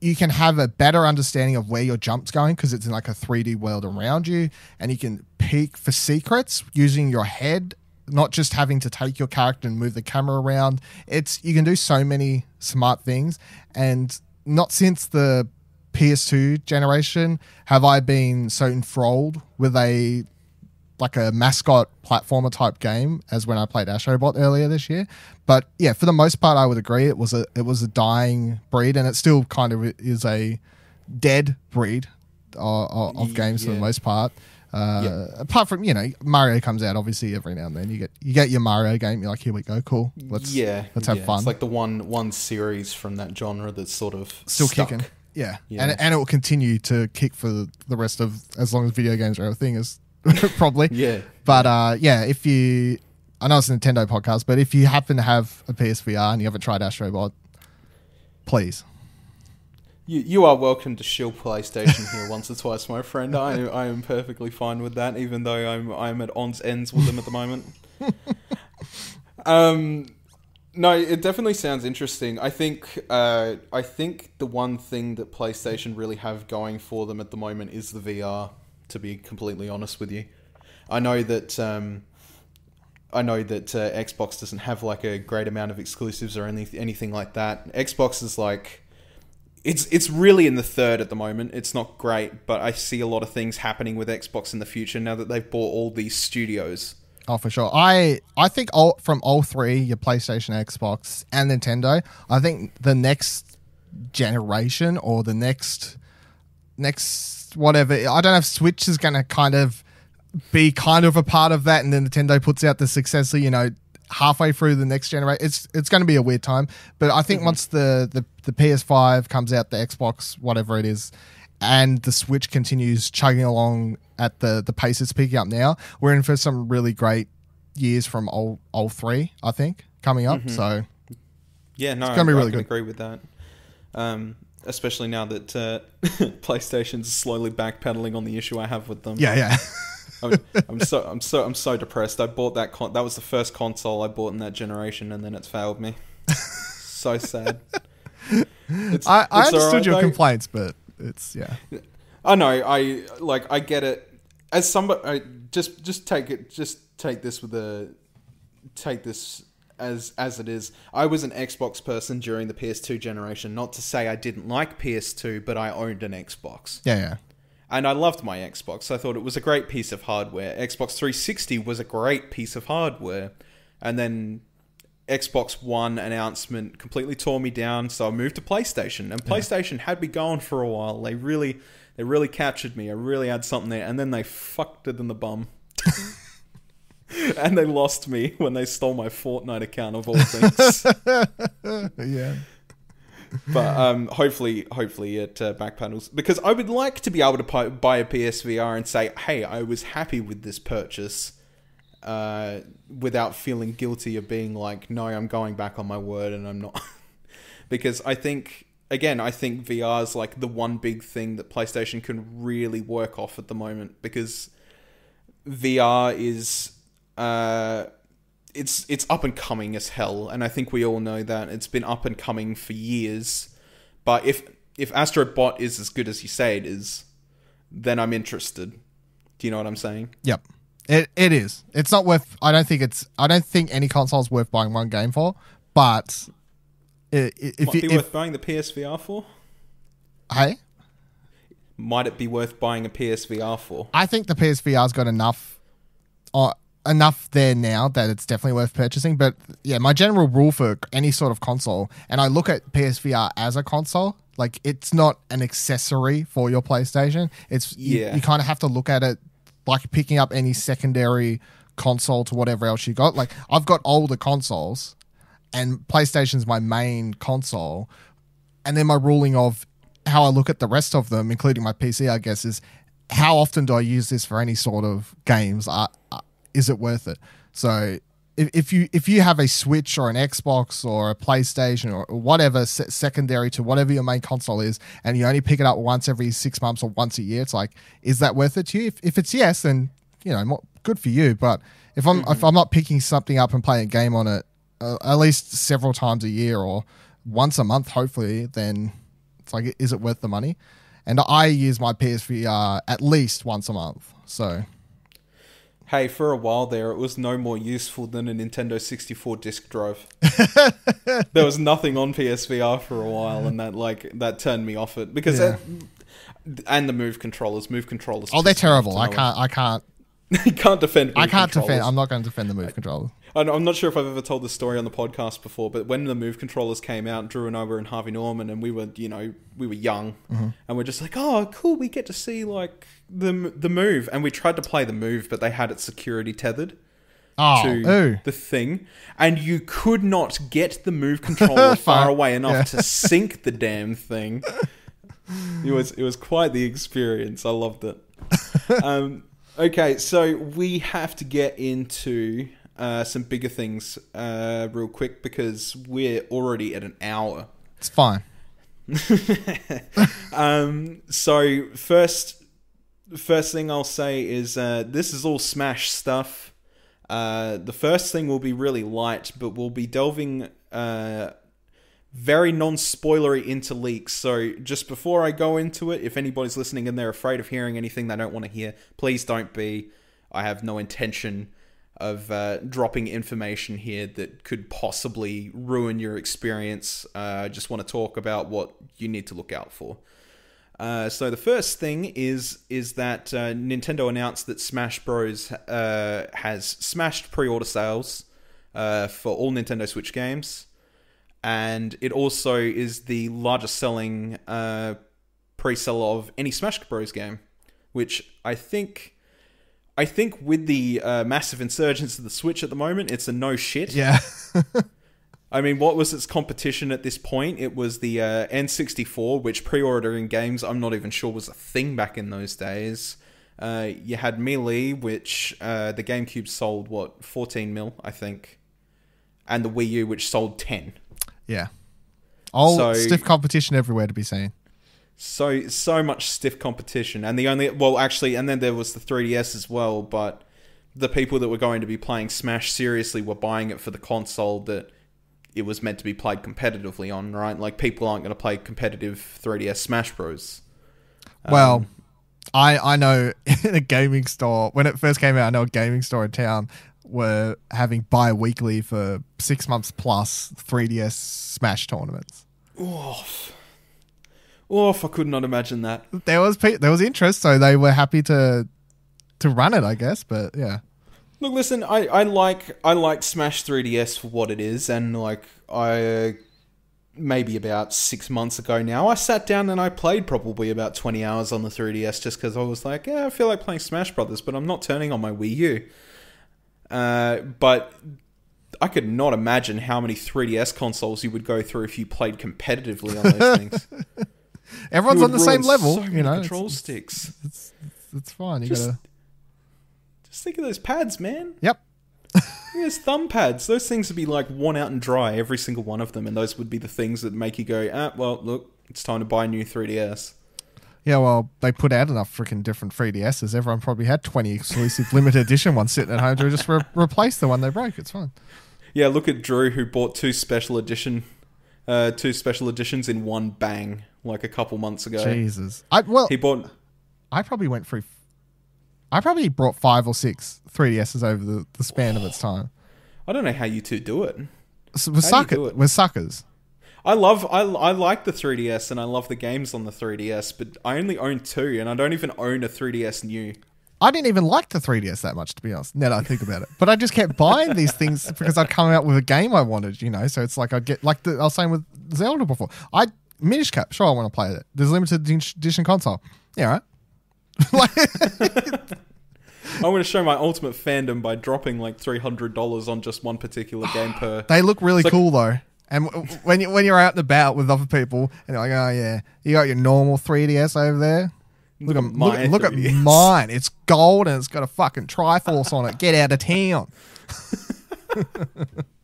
you can have a better understanding of where your jump's going because it's in like a 3D world around you, and you can peek for secrets using your head not just having to take your character and move the camera around. It's you can do so many smart things, and not since the PS2 generation have I been so enthralled with a like a mascot platformer type game as when I played Astrobot earlier this year. But yeah, for the most part, I would agree it was a it was a dying breed, and it still kind of is a dead breed uh, uh, of, of games yeah. for the most part. Uh, apart from you know Mario comes out obviously every now and then you get you get your Mario game you're like here we go cool let's yeah let's have yeah. fun it's like the one one series from that genre that's sort of still stuck. kicking yeah. yeah, and and it will continue to kick for the rest of as long as video games are a thing is probably yeah but uh, yeah if you I know it's a Nintendo podcast but if you happen to have a PSVR and you haven't tried Astrobot please you, you are welcome to shill PlayStation here once or twice, my friend. I, I am perfectly fine with that, even though I'm I'm at odds ends with them at the moment. um, no, it definitely sounds interesting. I think uh, I think the one thing that PlayStation really have going for them at the moment is the VR. To be completely honest with you, I know that um, I know that uh, Xbox doesn't have like a great amount of exclusives or any, anything like that. Xbox is like it's it's really in the third at the moment. It's not great, but I see a lot of things happening with Xbox in the future now that they've bought all these studios. Oh, for sure. I I think all from all three, your PlayStation, Xbox, and Nintendo. I think the next generation or the next next whatever. I don't know if Switch is going to kind of be kind of a part of that, and then Nintendo puts out the successor, you know, halfway through the next generation. It's it's going to be a weird time, but I think mm-hmm. once the, the the PS5 comes out, the Xbox, whatever it is, and the Switch continues chugging along at the the pace it's picking up now, we're in for some really great years from all all three. I think coming up. Mm-hmm. So yeah, no, it's going to be really I good. Agree with that. Um, especially now that uh, PlayStation's slowly backpedaling on the issue I have with them. Yeah, yeah. I'm, I'm, so I'm so I'm so depressed. I bought that con- that was the first console I bought in that generation, and then it's failed me. so sad. It's, I, I it's understood right, your though. complaints, but it's yeah. I know. I like. I get it. As somebody, I, just just take it. Just take this with a take this as as it is. I was an Xbox person during the PS2 generation. Not to say I didn't like PS2, but I owned an Xbox. Yeah, yeah and I loved my Xbox. I thought it was a great piece of hardware. Xbox 360 was a great piece of hardware. And then Xbox One announcement completely tore me down, so I moved to PlayStation. And PlayStation yeah. had me going for a while. They really they really captured me. I really had something there, and then they fucked it in the bum. and they lost me when they stole my Fortnite account of all things. yeah but um, hopefully, hopefully it uh, panels because I would like to be able to buy a PSVR and say, "Hey, I was happy with this purchase," uh, without feeling guilty of being like, "No, I'm going back on my word and I'm not," because I think again, I think VR is like the one big thing that PlayStation can really work off at the moment because VR is. Uh, it's it's up and coming as hell, and I think we all know that it's been up and coming for years. But if if Astrobot is as good as you say it is, then I'm interested. Do you know what I'm saying? Yep. It it is. It's not worth. I don't think it's. I don't think any console is worth buying one game for. But it, it, if might it, be if, worth buying the PSVR for. Hey. Might it be worth buying a PSVR for? I think the PSVR's got enough. Uh, enough there now that it's definitely worth purchasing. But yeah, my general rule for any sort of console, and I look at PSVR as a console. Like it's not an accessory for your PlayStation. It's yeah. you, you kind of have to look at it like picking up any secondary console to whatever else you got. Like I've got older consoles, and PlayStation's my main console, and then my ruling of how I look at the rest of them, including my PC, I guess, is how often do I use this for any sort of games, is it worth it? So if, if you if you have a Switch or an Xbox or a PlayStation or whatever secondary to whatever your main console is, and you only pick it up once every six months or once a year, it's like, is that worth it to you? If, if it's yes, then you know, good for you. But if I'm mm-hmm. if I'm not picking something up and playing a game on it uh, at least several times a year or once a month, hopefully, then it's like, is it worth the money? And I use my PSVR at least once a month, so Hey, for a while there, it was no more useful than a Nintendo 64 disk drive. there was nothing on PSVR for a while, and that like that turned me off it because yeah. that, and the Move controllers, Move controllers. Oh, they're terrible. I can't. I can't. you can't defend. I can't defend. I'm not going to defend the Move controller. I'm not sure if I've ever told this story on the podcast before, but when the Move controllers came out, Drew and I were in Harvey Norman, and we were, you know, we were young, mm-hmm. and we're just like, oh, cool, we get to see like the the Move, and we tried to play the Move, but they had it security tethered. Oh, to ooh. the thing, and you could not get the move controller far away enough yeah. to sync the damn thing. It was it was quite the experience. I loved it. Um, okay, so we have to get into uh, some bigger things uh, real quick because we're already at an hour. It's fine. um, so first, first thing I'll say is uh, this is all Smash stuff. Uh, the first thing will be really light, but we'll be delving uh, very non-spoilery into leaks. So just before I go into it, if anybody's listening and they're afraid of hearing anything they don't want to hear, please don't be. I have no intention of uh, dropping information here that could possibly ruin your experience. Uh, I uh, just want to talk about what you need to look out for. Uh, so the first thing is is that uh, Nintendo announced that Smash Bros. Uh, has smashed pre-order sales for all Nintendo Switch games, and it also is the largest selling pre-sale of any Smash Bros. game, which I think I think with the uh, massive insurgence of the Switch at the moment, it's a no shit. Yeah. I mean, what was its competition at this point? It was the uh, N64, which pre-ordering games I'm not even sure was a thing back in those days. Uh, you had Melee, which uh, the GameCube sold what 14 mil, I think, and the Wii U, which sold 10. Yeah, all so, stiff competition everywhere to be seen so so much stiff competition and the only well actually and then there was the 3ds as well but the people that were going to be playing smash seriously were buying it for the console that it was meant to be played competitively on right like people aren't going to play competitive 3ds smash bros um, well i i know in a gaming store when it first came out i know a gaming store in town were having bi-weekly for six months plus 3ds smash tournaments Oh. Oof, oh, I could not imagine that. There was pe- there was interest, so they were happy to to run it, I guess. But yeah. Look, listen, I, I like I like Smash 3DS for what it is, and like I maybe about six months ago now, I sat down and I played probably about 20 hours on the 3DS just because I was like, yeah, I feel like playing Smash Brothers, but I'm not turning on my Wii U. Uh, but I could not imagine how many 3DS consoles you would go through if you played competitively on those things. Everyone's on the same level, so you know. Control it's, sticks. It's, it's, it's fine. You just, gotta just think of those pads, man. Yep. There's thumb pads. Those things would be like worn out and dry, every single one of them, and those would be the things that make you go, ah, well, look, it's time to buy a new 3DS. Yeah, well, they put out enough freaking different 3DSs. Everyone probably had 20 exclusive limited edition ones sitting at home to just re- replace the one they broke. It's fine. Yeah, look at Drew who bought two special edition, uh, two special editions in one bang like a couple months ago. Jesus, I well, he bought. I probably went through. I probably brought five or six 3DSs over the, the span oh. of its time. I don't know how you two do it. So we're, sucker, do it? we're suckers. I love I, I like the 3DS and I love the games on the 3DS, but I only own two and I don't even own a 3DS new. I didn't even like the 3DS that much, to be honest. Now that I think about it, but I just kept buying these things because I'd come out with a game I wanted, you know. So it's like I'd get like the, I was saying with Zelda before. I Minish Cap, sure, I want to play that. There's a limited edition console. Yeah, right. I going to show my ultimate fandom by dropping like three hundred dollars on just one particular game per. They look really cool though. And when you when you're out and about with other people, and like, oh yeah, you got your normal 3ds over there. Look, at mine. Look, look at mine. It's gold and it's got a fucking Triforce on it. Get out of town.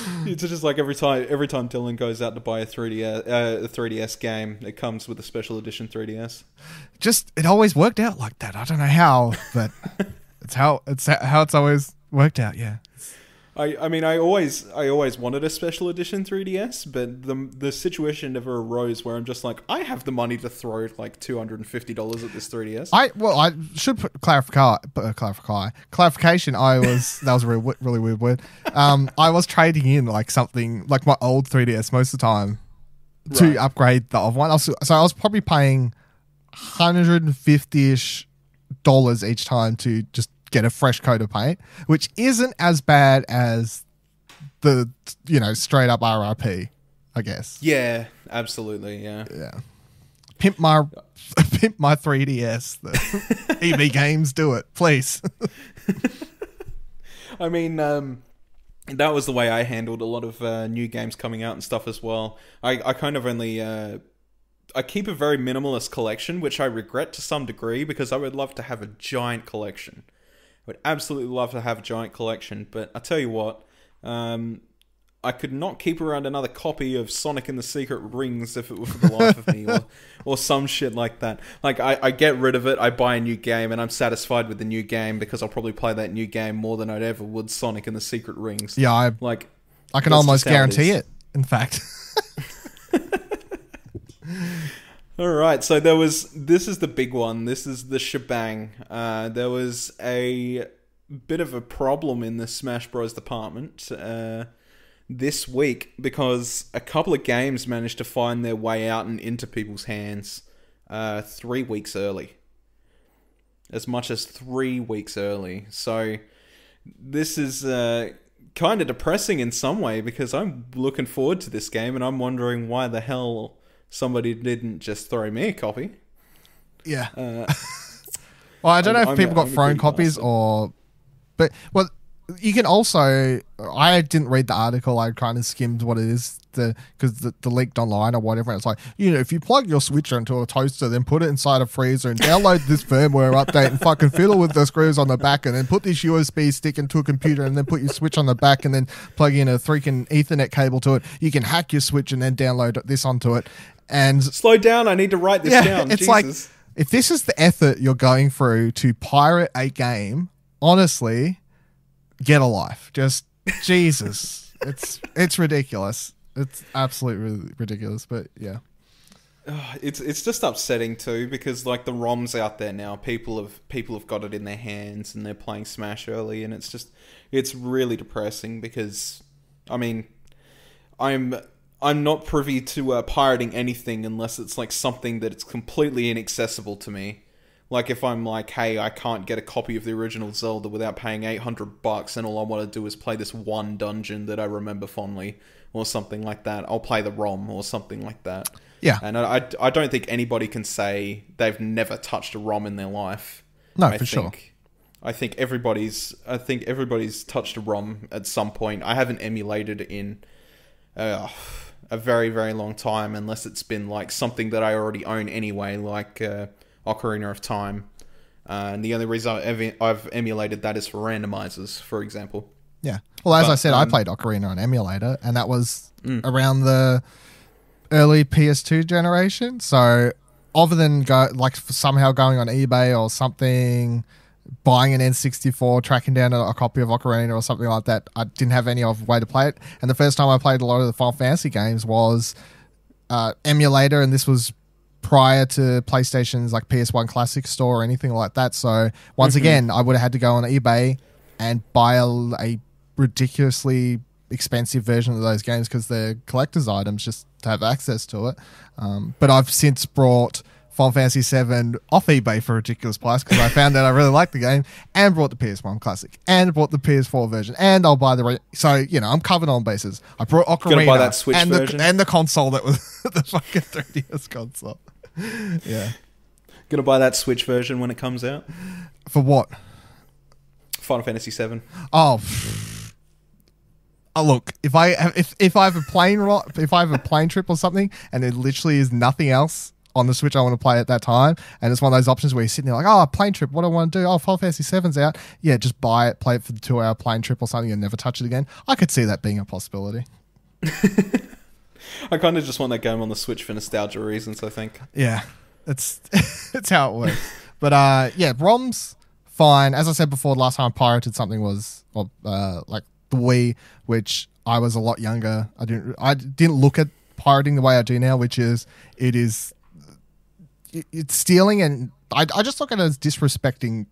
it's just like every time every time Dylan goes out to buy a 3DS uh, a 3DS game, it comes with a special edition 3DS. Just it always worked out like that. I don't know how, but it's how it's how it's always worked out. Yeah. I, I mean, I always, I always wanted a special edition 3DS, but the the situation never arose where I'm just like, I have the money to throw like two hundred and fifty dollars at this 3DS. I well, I should clarify, uh, clarify, clarification. I was that was a really, really weird word. Um, I was trading in like something like my old 3DS most of the time to right. upgrade the other one. Was, so I was probably paying hundred and fifty ish dollars each time to just get a fresh coat of paint, which isn't as bad as the you know straight up RRP, I guess. Yeah, absolutely. Yeah. Yeah. Pimp my pimp my 3DS. The EV games do it, please. I mean, um, that was the way I handled a lot of uh, new games coming out and stuff as well. I, I kind of only uh, I keep a very minimalist collection, which I regret to some degree because I would love to have a giant collection. Would absolutely love to have a giant collection, but I tell you what, um, I could not keep around another copy of Sonic and the Secret Rings if it were for the life of me, or, or some shit like that. Like, I, I get rid of it, I buy a new game, and I'm satisfied with the new game because I'll probably play that new game more than I'd ever would Sonic and the Secret Rings. Yeah, I like. I can almost guarantee it, it. In fact. All right, so there was this is the big one. This is the shebang. Uh, there was a bit of a problem in the Smash Bros. department uh, this week because a couple of games managed to find their way out and into people's hands uh, three weeks early. As much as three weeks early. So this is uh, kind of depressing in some way because I'm looking forward to this game and I'm wondering why the hell somebody didn't just throw me a copy. Yeah. Uh, well, I don't I'm, know if people I'm, got I'm thrown copies master. or, but well, you can also i didn't read the article i kind of skimmed what it is the because the, the, leaked online or whatever it's like you know if you plug your switcher into a toaster then put it inside a freezer and download this firmware update and fucking fiddle with the screws on the back and then put this usb stick into a computer and then put your switch on the back and then plug in a freaking ethernet cable to it you can hack your switch and then download this onto it and slow down i need to write this yeah, down it's Jesus. like if this is the effort you're going through to pirate a game honestly get a life. Just Jesus, it's it's ridiculous. It's absolutely ridiculous. But yeah, it's it's just upsetting too because like the ROMs out there now, people have people have got it in their hands and they're playing Smash early, and it's just it's really depressing because I mean, I'm I'm not privy to uh, pirating anything unless it's like something that it's completely inaccessible to me. Like if I'm like, hey, I can't get a copy of the original Zelda without paying 800 bucks and all I want to do is play this one dungeon that I remember fondly or something like that. I'll play the ROM or something like that. Yeah. And I, I, don't think anybody can say they've never touched a ROM in their life. No, I for think, sure. I think everybody's I think everybody's touched a ROM at some point. I haven't emulated in uh, a very very long time unless it's been like something that I already own anyway, like uh, Ocarina of Time. Uh, and the only reason I've, I've emulated that is for randomizers, for example. Yeah. Well, as but, I said, um, I played Ocarina on emulator, and that was mm. around the early PS2 generation. So, other than go like somehow going on eBay or something, buying an N64, tracking down a, a, copy of Ocarina or something like that, I didn't have any other way to play it. And the first time I played a lot of the Final Fantasy games was uh, emulator, and this was prior to PlayStation's like PS1 Classic store or anything like that. So once mm-hmm. again, I would have had to go on eBay and buy a, a ridiculously expensive version of those games because they're collector's items just to have access to it. Um, but I've since brought Final Fantasy VII off eBay for a ridiculous price because I found that I really liked the game and brought the PS1 Classic and bought the PS4 version and I'll buy the re- so you know I'm covered on bases. I brought Ocarina and the, and the console that was the fucking 3DS console. yeah. Gonna buy that Switch version when it comes out. For what? Final Fantasy VII. Oh. Oh, look, if I if if I have a plane if I have a plane trip or something, and there literally is nothing else on the Switch I want to play at that time, and it's one of those options where you're sitting there like, oh, plane trip, what do I want to do? Oh, Final Fantasy Seven's out, yeah, just buy it, play it for the two hour plane trip or something, and never touch it again. I could see that being a possibility. I kind of just want that game on the Switch for nostalgia reasons. I think. Yeah, it's it's how it works. but uh, yeah, ROMs fine. As I said before, last time I pirated something was well, uh, like the Wii, which I was a lot younger. I didn't I didn't look at pirating the way I do now, which is it is it's stealing and I, I just look at it as disrespecting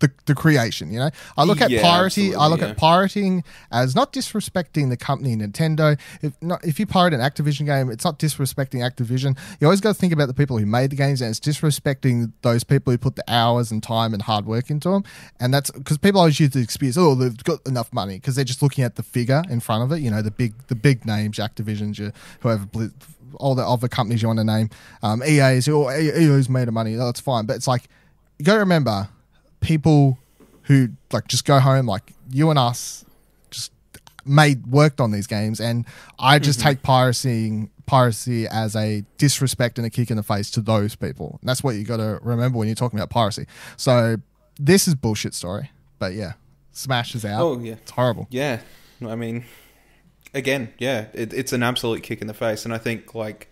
the, the creation. You know, I look at yeah, piracy. I look yeah. at pirating as not disrespecting the company Nintendo. If not, if you pirate an Activision game, it's not disrespecting Activision. You always got to think about the people who made the games, and it's disrespecting those people who put the hours and time and hard work into them. And that's because people always use the excuse, oh, they've got enough money, because they're just looking at the figure in front of it. You know, the big the big names, Activision's, whoever. all the other companies you want to name, um, EA's, or EA's made of money. That's fine, but it's like you got to remember people who like just go home like you and us just made worked on these games and i just mm-hmm. take piracying piracy as a disrespect and a kick in the face to those people and that's what you got to remember when you're talking about piracy so this is bullshit story but yeah smashes out oh yeah it's horrible yeah i mean again yeah it, it's an absolute kick in the face and i think like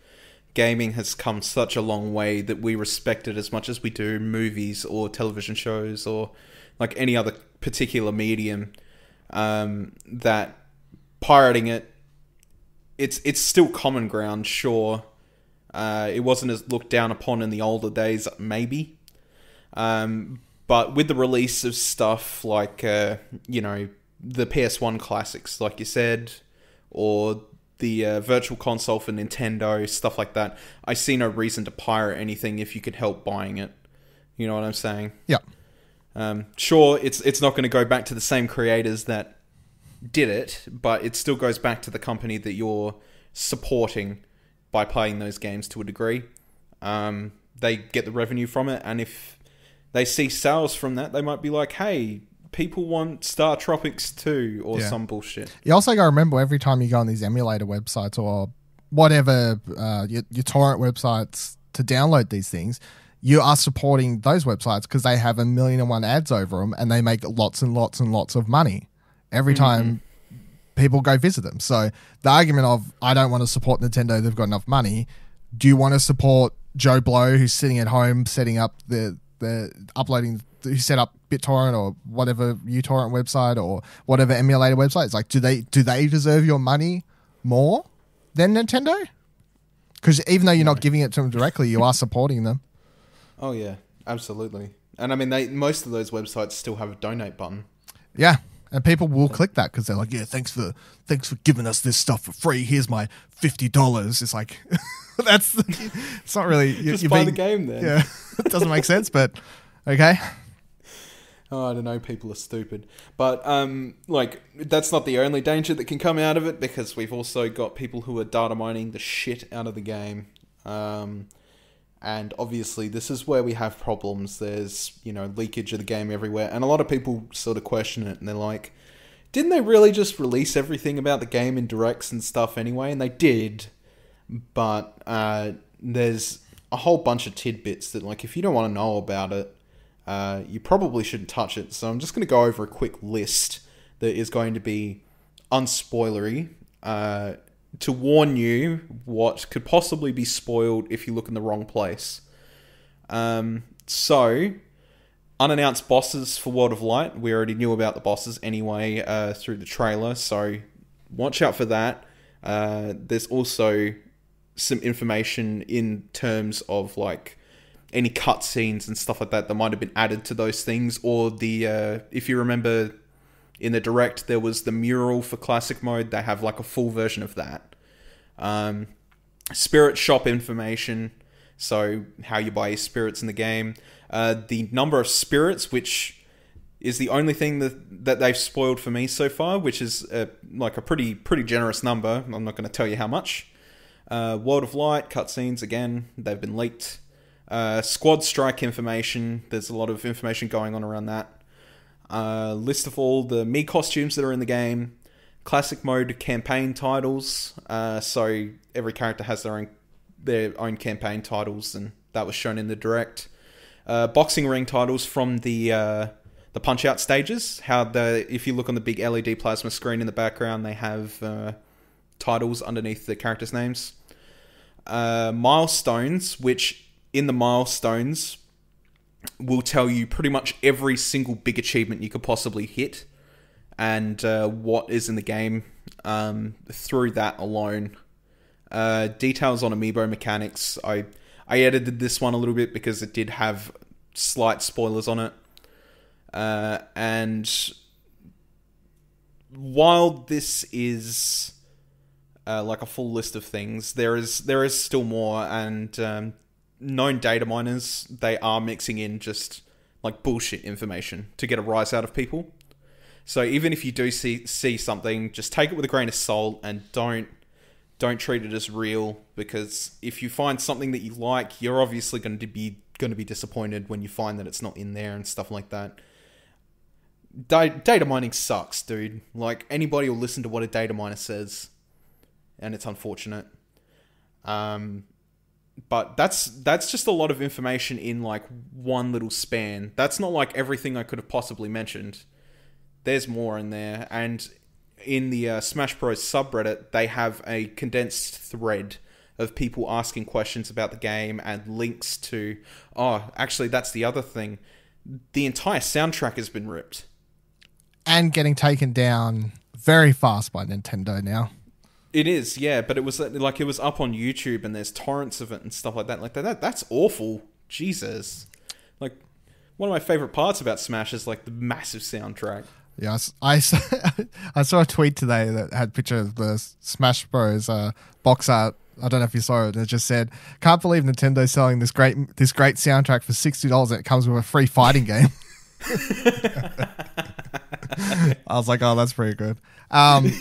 gaming has come such a long way that we respect it as much as we do movies or television shows or like any other particular medium. Um, that pirating it, it's it's still common ground. Sure, uh, it wasn't as looked down upon in the older days, maybe. Um, but with the release of stuff like uh, you know the PS One classics, like you said, or the uh, virtual console for Nintendo, stuff like that. I see no reason to pirate anything if you could help buying it. You know what I'm saying? Yeah. Um, sure, it's it's not going to go back to the same creators that did it, but it still goes back to the company that you're supporting by playing those games to a degree. Um, they get the revenue from it, and if they see sales from that, they might be like, "Hey, people want Star Tropics 2 or yeah. some bullshit. You also got to remember every time you go on these emulator websites or whatever uh, your, your torrent websites to download these things, you are supporting those websites because they have a million and one ads over them and they make lots and lots and lots of money every mm-hmm. time people go visit them. So the argument of I don't want to support Nintendo, they've got enough money. Do you want to support Joe Blow who's sitting at home setting up the the uploading who set up BitTorrent or whatever uTorrent website or whatever emulator website. It's like, do they do they deserve your money more than Nintendo? Because even though you're not giving it to them directly, you are supporting them. Oh yeah, absolutely. And I mean, they most of those websites still have a donate button. Yeah, and people will click that because they're like, yeah, thanks for thanks for giving us this stuff for free. Here's my fifty dollars. It's like that's it's not really you, just buy being, the game then. Yeah, it doesn't make sense, but okay. Oh, I don't know. People are stupid, but um, like that's not the only danger that can come out of it because we've also got people who are data mining the shit out of the game, um, and obviously this is where we have problems. There's you know leakage of the game everywhere, and a lot of people sort of question it and they're like, didn't they really just release everything about the game in directs and stuff anyway? And they did, but uh, there's a whole bunch of tidbits that like if you don't want to know about it uh, you probably shouldn't touch it. So I'm just going to go over a quick list that is going to be unspoilery uh, to warn you what could possibly be spoiled if you look in the wrong place. Um, so, unannounced bosses for World of Light. We already knew about the bosses anyway uh, through the trailer, so watch out for that. Uh, there's also some information in terms of like any cutscenes and stuff like that that might have been added to those things, or the uh, if you remember in the direct there was the mural for classic mode. They have like a full version of that. Um, spirit shop information, so how you buy spirits in the game, uh, the number of spirits, which is the only thing that that they've spoiled for me so far, which is a, uh, like a pretty pretty generous number. I'm not going to tell you how much. Uh, World of Light cutscenes again, they've been leaked. Uh, squad strike information. There's a lot of information going on around that. Uh, list of all the Mii costumes that are in the game. Classic mode campaign titles. Uh, so every character has their own their own campaign titles, and that was shown in the direct. Uh, boxing ring titles from the uh, the punch out stages. How the if you look on the big LED plasma screen in the background, they have uh, titles underneath the characters' names. milestones, which in the milestones will tell you pretty much every single big achievement you could possibly hit and uh, what is in the game um, through that alone. Uh, details on amiibo mechanics. I I edited this one a little bit because it did have slight spoilers on it. Uh, and while this is uh, like a full list of things, there is there is still more, and um, known data miners, they are mixing in just like bullshit information to get a rise out of people. So even if you do see see something, just take it with a grain of salt and don't don't treat it as real because if you find something that you like, you're obviously going to be going to be disappointed when you find that it's not in there and stuff like that. data mining sucks, dude. Like anybody will listen to what a data miner says, and it's unfortunate. Um, but that's that's just a lot of information in like one little span. That's not like everything I could have possibly mentioned. There's more in there, and in the uh, Smash Bros subreddit, they have a condensed thread of people asking questions about the game and links to. Oh, actually, that's the other thing. The entire soundtrack has been ripped, and getting taken down very fast by Nintendo now. It is, yeah, but it was like it was up on YouTube and there's torrents of it and stuff like that. Like that, that's awful. Jesus. Like one of my favorite parts about Smash is like the massive soundtrack. Yeah, I, saw, I saw a tweet today that had a picture of the Smash Bros. Uh, box art. I don't know if you saw it. It just said, "Can't believe Nintendo's selling this great this great soundtrack for sixty dollars. It comes with a free fighting game." I was like, "Oh, that's pretty good." Um,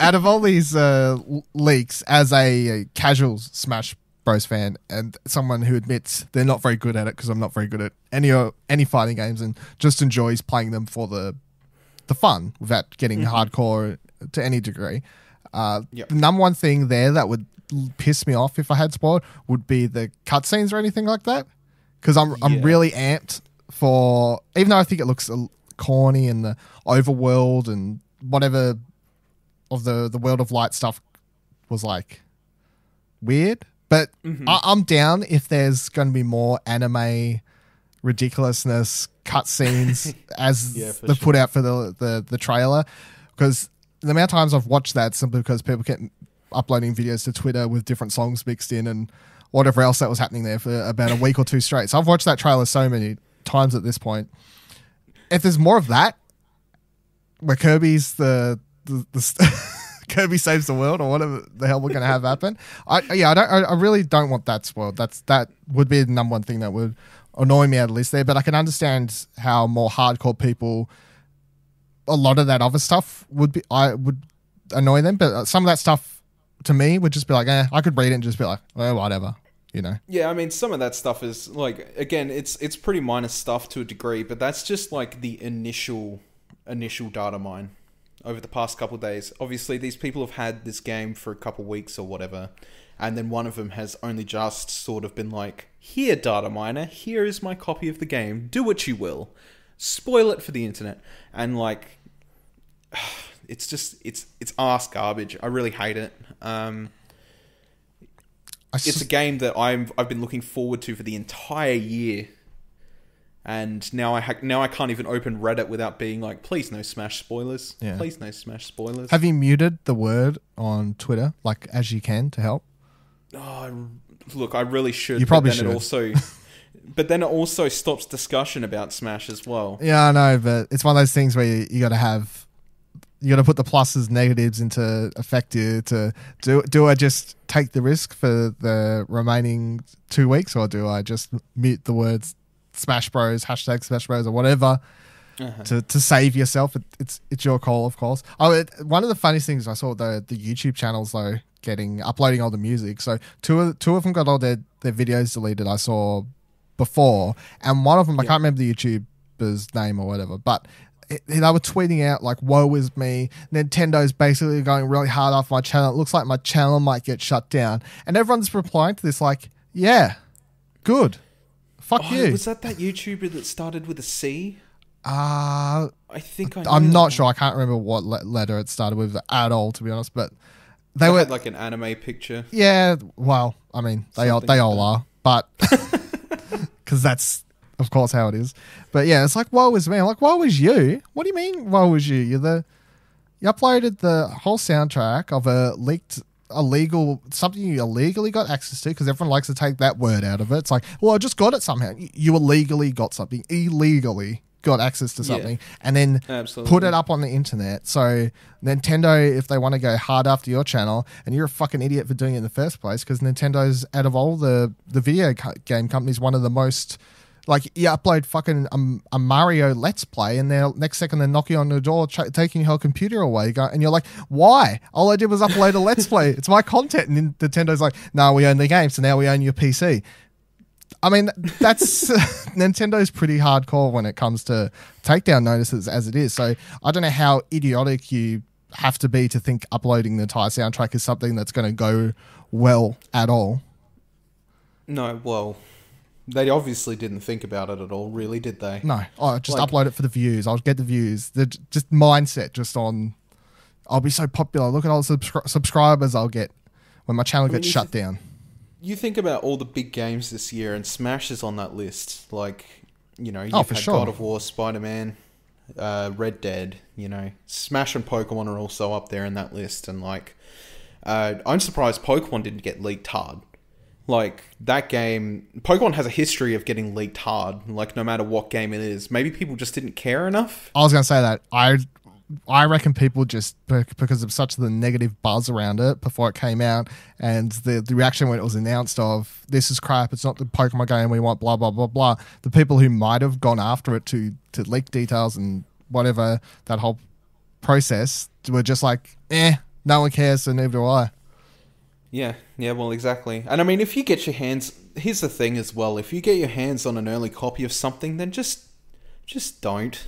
out of all these uh, leaks, as a, a uh, casual Smash Bros fan and someone who admits they're not very good at it because I'm not very good at any uh, any fighting games and just enjoys playing them for the the fun without getting mm-hmm. hardcore to any degree. Uh, yep. The number one thing there that would piss me off if I had spoiled would be the cutscenes or anything like that because I'm yeah. I'm really amped for even though I think it looks uh, corny and the uh, overworld and whatever of the the world of light stuff was like weird. But mm-hmm. I, am down if there's going to be more anime ridiculousness cutscenes as yeah, they sure. put out for the the, the trailer because the amount of times I've watched that simply because people kept uploading videos to Twitter with different songs mixed in and whatever else that was happening there for about a week or two straight. So I've watched that trailer so many times at this point. If there's more of that, where Kirby's the the, the Kirby saves the world or whatever the hell we're going to have happen. I yeah, I don't. I, I, really don't want that spoiled. That's that would be the number one thing that would annoy me out of least there. But I can understand how more hardcore people, a lot of that other stuff would be. I would annoy them, but uh, some of that stuff to me would just be like, eh, I could read it and just be like, oh, whatever. You know. Yeah, I mean, some of that stuff is like, again, it's it's pretty minor stuff to a degree, but that's just like the initial initial data mine over the past couple days. Obviously, these people have had this game for a couple weeks or whatever, and then one of them has only just sort of been like, "Here, data miner, here is my copy of the game. Do what you will, spoil it for the internet," and like, it's just it's it's ass garbage. I really hate it. Um, it's a game that I'm I've been looking forward to for the entire year and now I ha- now I can't even open Reddit without being like, please no Smash spoilers. Yeah. Please no Smash spoilers. Have you muted the word on Twitter like as you can to help? Oh, look, I really should. You probably should. also, but then it also stops discussion about Smash as well. Yeah, I know, but it's one of those things where you, you got to have. You got to put the pluses, negatives into effect here. To do, do I just take the risk for the remaining two weeks, or do I just mute the words Smash Bros, hashtag Smash Bros, or whatever. Uh-huh. To, to save yourself, it, it's it's your call, of course. Oh, it, one of the funniest things I saw the the YouTube channels though getting uploading all the music. So two of two of them got all their their videos deleted. I saw before, and one of them yeah. I can't remember the YouTuber's name or whatever, but they were tweeting out like "Woe is me." Nintendo's basically going really hard off my channel. It looks like my channel might get shut down, and everyone's replying to this like, "Yeah, good." Fuck oh, you. Was that that YouTuber that started with a C? Uh, I think I am not sure. I can't remember what le- letter it started with at all, to be honest. But they were like an anime picture. Yeah. Well, I mean, they all they all are, but because that's of course how it is. But yeah, it's like woe was me. I'm like woe was you. What do you mean woe was you? You're the you uploaded the whole soundtrack of a leaked illegal, something you illegally got access to, because everyone likes to take that word out of it. It's like, well, I just got it somehow. You illegally got something, illegally got access to something, yeah. and then Absolutely. put it up on the internet. So Nintendo, if they want to go hard after your channel, and you're a fucking idiot for doing it in the first place, because Nintendo's out of all the the video game companies, one of the most like, you upload fucking a, um, a Mario Let's Play, and then next second they're knocking on the door, ch- taking her computer away. And you're like, why? All I did was upload a Let's Play. It's my content. And Nintendo's like, no, we own the game, so now we own your PC. I mean, that's Nintendo's pretty hardcore when it comes to takedown notices as it is. So I don't know how idiotic you have to be to think uploading the entire soundtrack is something that's going to go well at all. No, well, they obviously didn't think about it at all, really, did they? No, I just like, upload it for the views. I'll get the views. The just mindset, just on. I'll be so popular. Look at all the subscri- subscribers I'll get when my channel I mean, gets shut th- down. You think about all the big games this year, and Smash is on that list. Like, you know, oh, you've oh, had sure. God of War, Spider Man, uh, Red Dead. You know, Smash and Pokemon are also up there in that list. And like, uh, I'm surprised Pokemon didn't get leaked hard like that game, Pokemon has a history of getting leaked hard. Like no matter what game it is, maybe people just didn't care enough. I was gonna say that I, I reckon people just because of such the negative buzz around it before it came out, and the the reaction when it was announced of this is crap, it's not the Pokemon game we want, blah blah blah blah. The people who might have gone after it to to leak details and whatever that whole process were just like, eh, no one cares, so neither do I. Yeah, yeah, well, exactly. And I mean, if you get your hands, here's the thing as well. If you get your hands on an early copy of something, then just, just don't.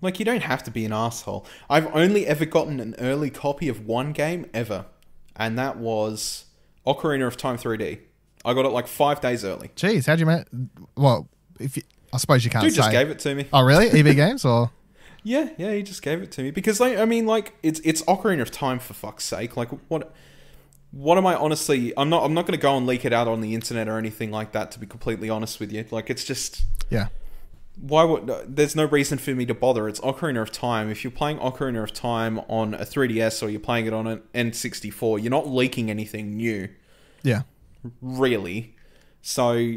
Like, you don't have to be an asshole. I've only ever gotten an early copy of one game ever, and that was Ocarina of Time 3D. I got it like five days early. Jeez, how'd you make? Well, if you, I suppose you can't. Dude say. just gave it to me. Oh, really? EB Games or? Yeah, yeah, he just gave it to me because like, I mean, like it's it's Ocarina of Time for fuck's sake. Like, what? what am I honestly? I'm not. I'm not going to go and leak it out on the internet or anything like that. To be completely honest with you, like it's just yeah. Why would uh, there's no reason for me to bother? It's Ocarina of Time. If you're playing Ocarina of Time on a 3DS or you're playing it on an N64, you're not leaking anything new. Yeah. Really. So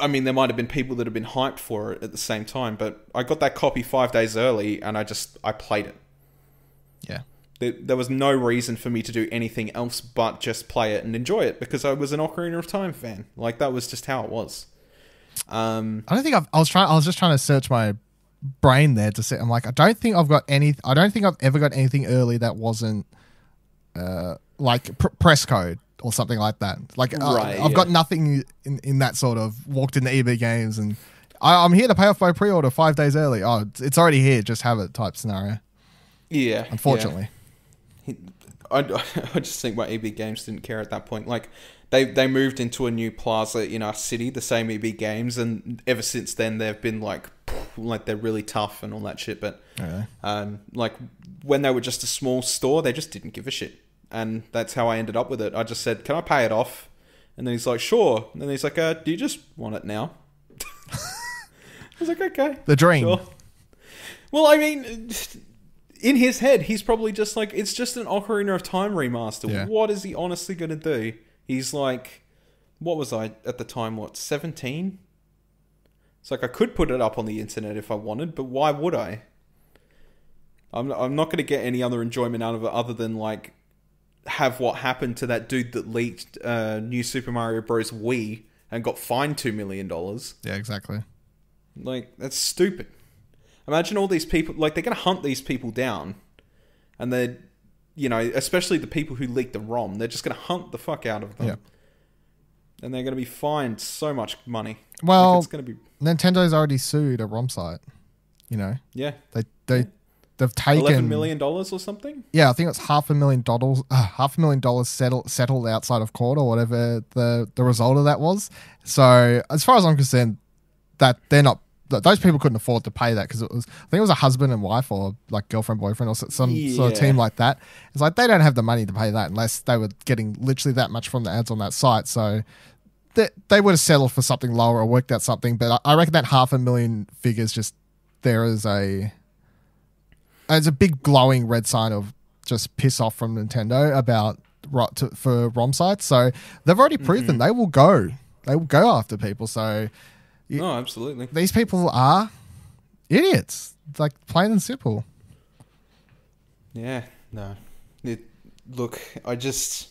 I mean, there might have been people that have been hyped for it at the same time, but I got that copy five days early, and I just I played it. Yeah, there, there was no reason for me to do anything else but just play it and enjoy it because I was an Ocarina of Time fan. Like that was just how it was. Um, I don't think I've, I was trying. I was just trying to search my brain there to see. I'm like, I don't think I've got any. I don't think I've ever got anything early that wasn't uh, like pr- press code or something like that. Like uh, right, I, have yeah. got nothing in, in that sort of walked into EB games and I, am here to pay off my pre-order five days early. Oh, it's already here. Just have it type scenario. Yeah. Unfortunately. Yeah. He, I, I just think why EB Games didn't care at that point. Like they they moved into a new plaza in our city, the same EB Games, and ever since then they've been like like they're really tough and all that shit. But okay. um, like when they were just a small store, they just didn't give a shit, and that's how I ended up with it. I just said, "Can I pay it off?" And then he's like, "Sure." And then he's like, uh, "Do you just want it now?" I was like, "Okay." The dream. Sure. Well, I mean in his head, he's probably just like, it's just an Ocarina of Time remaster. Yeah. What is he honestly going to do? He's like, what was I at the time? What, 17? It's like, I could put it up on the internet if I wanted, but why would I? I'm, I'm not going to get any other enjoyment out of it other than, like, have what happened to that dude that leaked uh, New Super Mario Bros. Wii and got fined $2 million. Yeah, exactly. Like, that's stupid. Imagine all these people, like, they're going to hunt these people down. And they're, you know, especially the people who leaked the ROM, they're just going to hunt the fuck out of them. Yeah. And they're going to be fined so much money. Well, like it's going to be. Nintendo's already sued a ROM site, you know? Yeah. They, they, they've taken. 11 million dollars or something? Yeah, I think it's half a million dollars, uh, half a million dollars settled, settled outside of court or whatever the, the result of that was. So, as far as I'm concerned, that they're not those people couldn't afford to pay that because it was I think it was a husband and wife or like girlfriend boyfriend or some yeah. sort of team like that. It's like they don't have the money to pay that unless they were getting literally that much from the ads on that site. So they, they would have settled for something lower or worked out something. But I, I reckon that half a million figures just there is a it's a big glowing red sign of just piss off from Nintendo about to, for ROM sites. So they've already proven mm-hmm. they will go they will go after people. So you, no, absolutely. These people are idiots. like plain and simple. Yeah, no. It, look, I just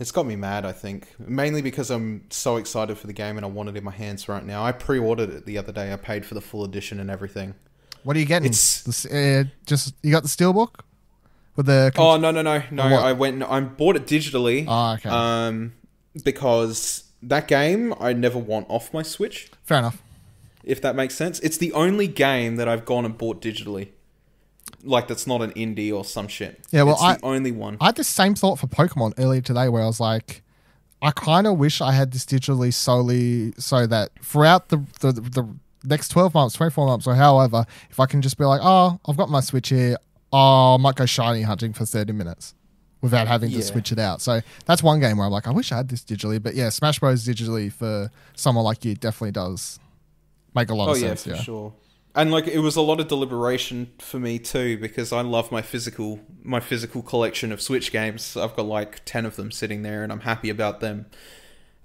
it's got me mad, I think. Mainly because I'm so excited for the game and I want it in my hands right now. I pre-ordered it the other day. I paid for the full edition and everything. What are you getting? It's uh, just you got the steelbook with the Oh, no, no, no. No, I went I bought it digitally. Oh, okay. Um because that game I never want off my Switch. Fair enough. If that makes sense, it's the only game that I've gone and bought digitally. Like that's not an indie or some shit. Yeah, well, it's I, the only one. I had the same thought for Pokemon earlier today, where I was like, I kind of wish I had this digitally solely so that throughout the, the the, next twelve months, twenty four months, or however, if I can just be like, oh, I've got my Switch here. Oh, I might go shiny hunting for thirty minutes without having to switch it out. So that's one game where I'm like, I wish I had this digitally. But yeah, Smash Bros. digitally for someone like you definitely does make a lot oh, of yeah, sense. For yeah, for sure. And like it was a lot of deliberation for me too because I love my physical my physical collection of Switch games. I've got like ten of them sitting there, and I'm happy about them.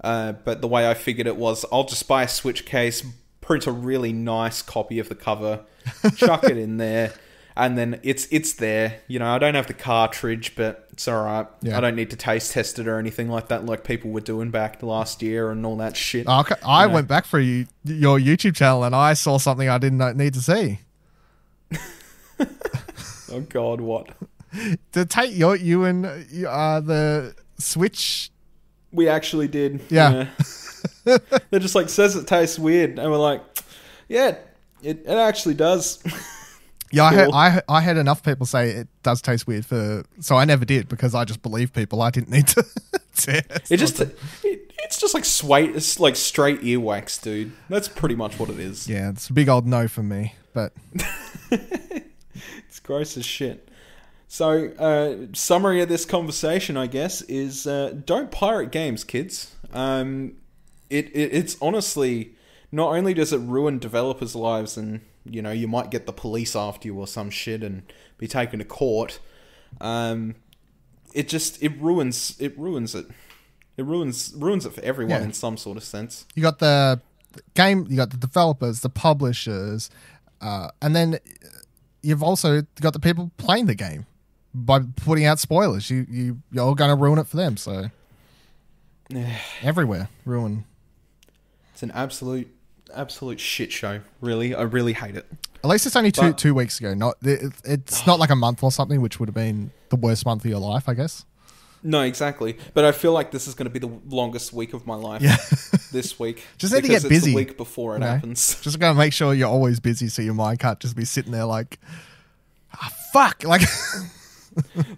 Uh, but the way I figured it was, I'll just buy a Switch case, print a really nice copy of the cover, chuck it in there, and then it's it's there. You know, I don't have the cartridge, but it's all right. Yeah. I don't need to taste test it or anything like that, like people were doing back last year and all that shit. okay. I know. went back for you, your YouTube channel and I saw something I didn't need to see. oh God, what? to take your you and uh, the Switch. We actually did. Yeah. yeah. They're just like says it tastes weird, and we're like, yeah, it, it actually does. Yeah, I, had, I, I had enough people say it does taste weird for, so I never did because I just believe people. I didn't need to test. It just it, it's just like sweet, it's like straight earwax, dude. That's pretty much what it is. Yeah, it's a big old no for me, but it's gross as shit. So, uh, summary of this conversation, I guess, is uh, don't pirate games, kids. Um, it, it it's honestly not only does it ruin developers' lives and you know, you might get the police after you or some shit and be taken to court. Um, it just it ruins it ruins it. It ruins ruins it for everyone yeah. in some sort of sense. You got the game, you got the developers, the publishers, uh, and then you've also got the people playing the game by putting out spoilers. You you you're all gonna ruin it for them. So everywhere ruin. It's an absolute absolute shit show. Really, I really hate it. At least it's only two but, two weeks ago. Not it's not like a month or something, which would have been the worst month of your life, I guess. No, exactly. But I feel like this is going to be the longest week of my life. Yeah. this week. Just need to get busy. week before it you know? happens. Just got to make sure you're always busy, so your mind can't just be sitting there like, ah, fuck, like.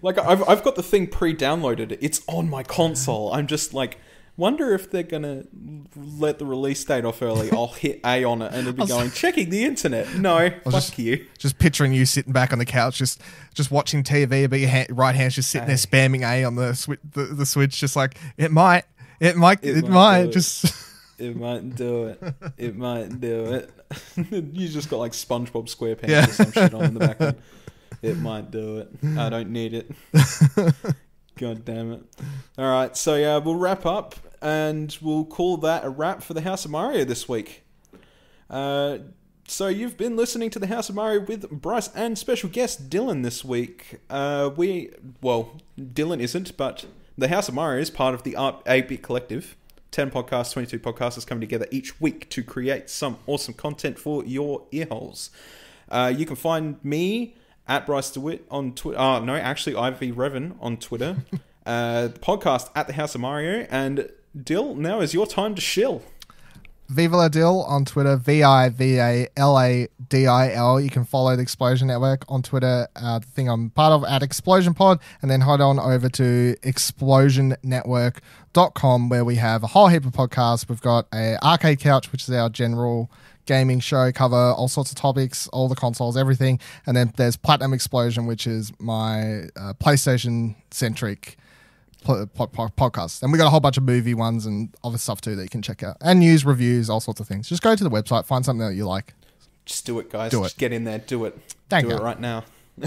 like I've I've got the thing pre-downloaded. It's on my console. I'm just like Wonder if they're gonna let the release date off early. I'll hit A on it and it'll be going checking the internet. No, fuck just, you. Just picturing you sitting back on the couch, just just watching TV, but your hand, right hand's just sitting there spamming A on the, swi- the, the switch, just like it might, it might, it, it might, might just. It might do it. It might do it. you just got like SpongeBob SquarePants yeah. or some shit on in the background. It might do it. I don't need it. God damn it. All right, so yeah, we'll wrap up and we'll call that a wrap for the House of Mario this week. Uh, so you've been listening to the House of Mario with Bryce and special guest Dylan this week. Uh, we well, Dylan isn't, but the House of Mario is part of the Art Eight Collective. Ten podcasts, twenty-two podcasters coming together each week to create some awesome content for your earholes. Uh, you can find me at Bryce DeWitt on Twitter. Uh, no, actually, Ivy Revan on Twitter. uh, the podcast at the House of Mario. And Dill, now is your time to shill. Viva La Dill on Twitter, V I V A L A D I L. You can follow the Explosion Network on Twitter, uh, the thing I'm part of at Explosion Pod, and then head on over to explosionnetwork.com where we have a whole heap of podcasts. We've got a arcade couch, which is our general gaming show, cover all sorts of topics, all the consoles, everything. And then there's Platinum Explosion, which is my uh, PlayStation centric podcast. And we got a whole bunch of movie ones and other stuff too that you can check out, and news reviews, all sorts of things. Just go to the website, find something that you like. Just do it, guys. Do it. Just get in there, do it. Thank do you. it right now.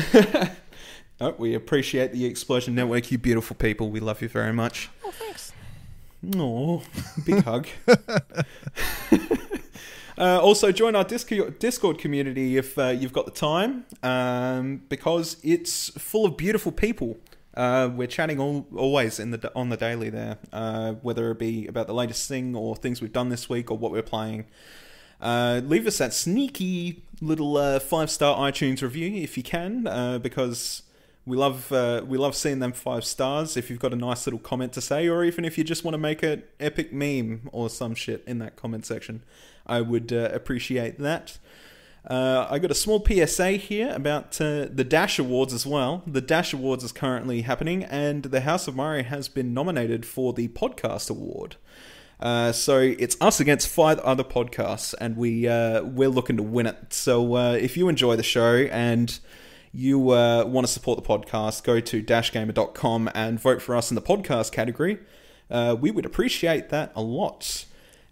oh, we appreciate the Explosion Network, you beautiful people. We love you very much. Oh, thanks. No, big hug. Uh, also, join our Discord community if uh, you've got the time, um, because it's full of beautiful people. Uh, we're chatting all, always in the on the daily there, uh, whether it be about the latest thing or things we've done this week or what we're playing. Uh, leave us that sneaky little uh, five star iTunes review if you can, because we love uh, we love seeing them five stars. If you've got a nice little comment to say, or even if you just want to make an epic meme or some shit in that comment section, I would uh, appreciate that. Uh, I got a small PSA here about uh, the Dash Awards as well. The Dash Awards is currently happening, and the House of Mario has been nominated for the Podcast Award. Uh, so it's us against five other podcasts, and we uh, we're looking to win it. So uh, if you enjoy the show and you uh, want to support the podcast, go to dashgamer.com and vote for us in the podcast category. we would appreciate that a lot.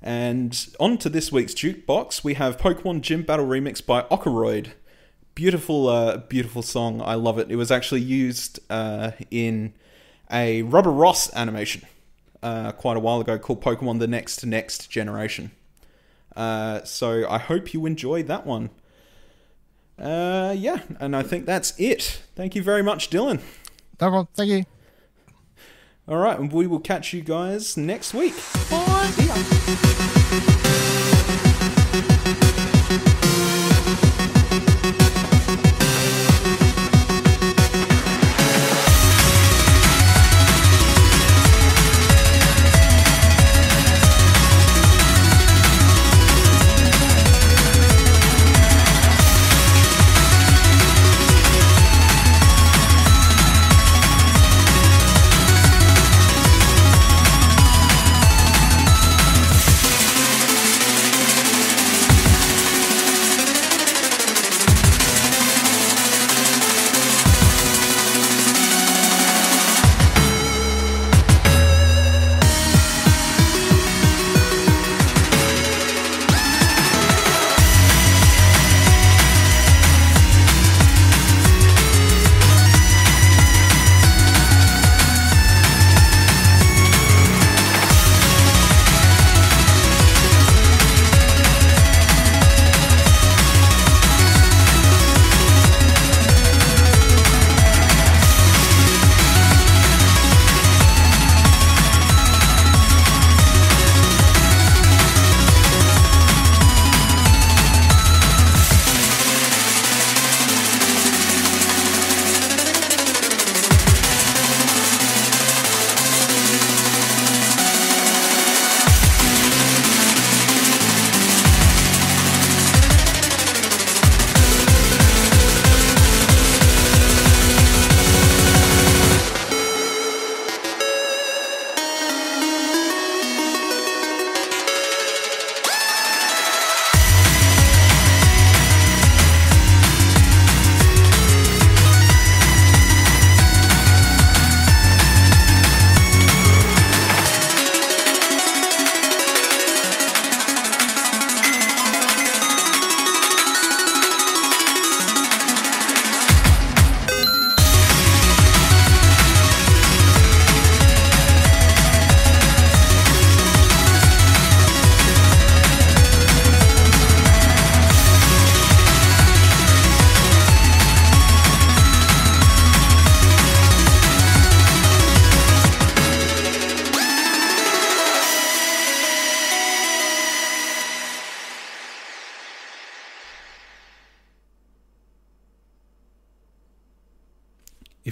And on to this week's jukebox, we have Pokemon Gym Battle Remix by Okeroid. Beautiful, uh, beautiful song. I love it. It was actually used uh, in a Rubber Ross animation uh, quite a while ago called Pokemon The Next Next Generation. Uh, so I hope you enjoyed that one. Uh, yeah, and I think that's it. Thank you very much, Dylan. No problem. Thank you. All right, and we will catch you guys next week. Bye.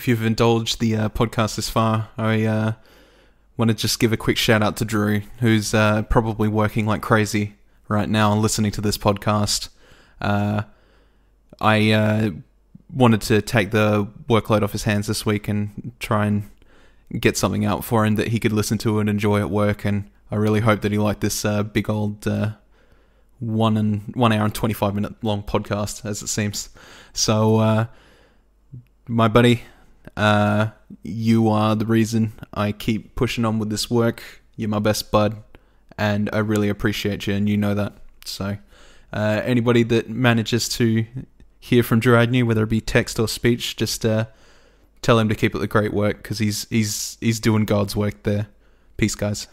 if you've indulged the uh, podcast this far, I uh, want to just give a quick shout out to Drew, who's uh, probably working like crazy right now and listening to this podcast. Uh, I uh, wanted to take the workload off his hands this week and try and get something out for him that he could listen to and enjoy at work. And I really hope that he liked this uh, big old one and one hour and 25 minute long podcast as it seems so uh, my buddy uh, you are the reason I keep pushing on with this work. You're my best bud, and I really appreciate you, and you know that. So, uh, anybody that manages to hear from Gerardnew, whether it be text or speech, just uh, tell him to keep up the great work because he's he's he's doing God's work there. Peace, guys.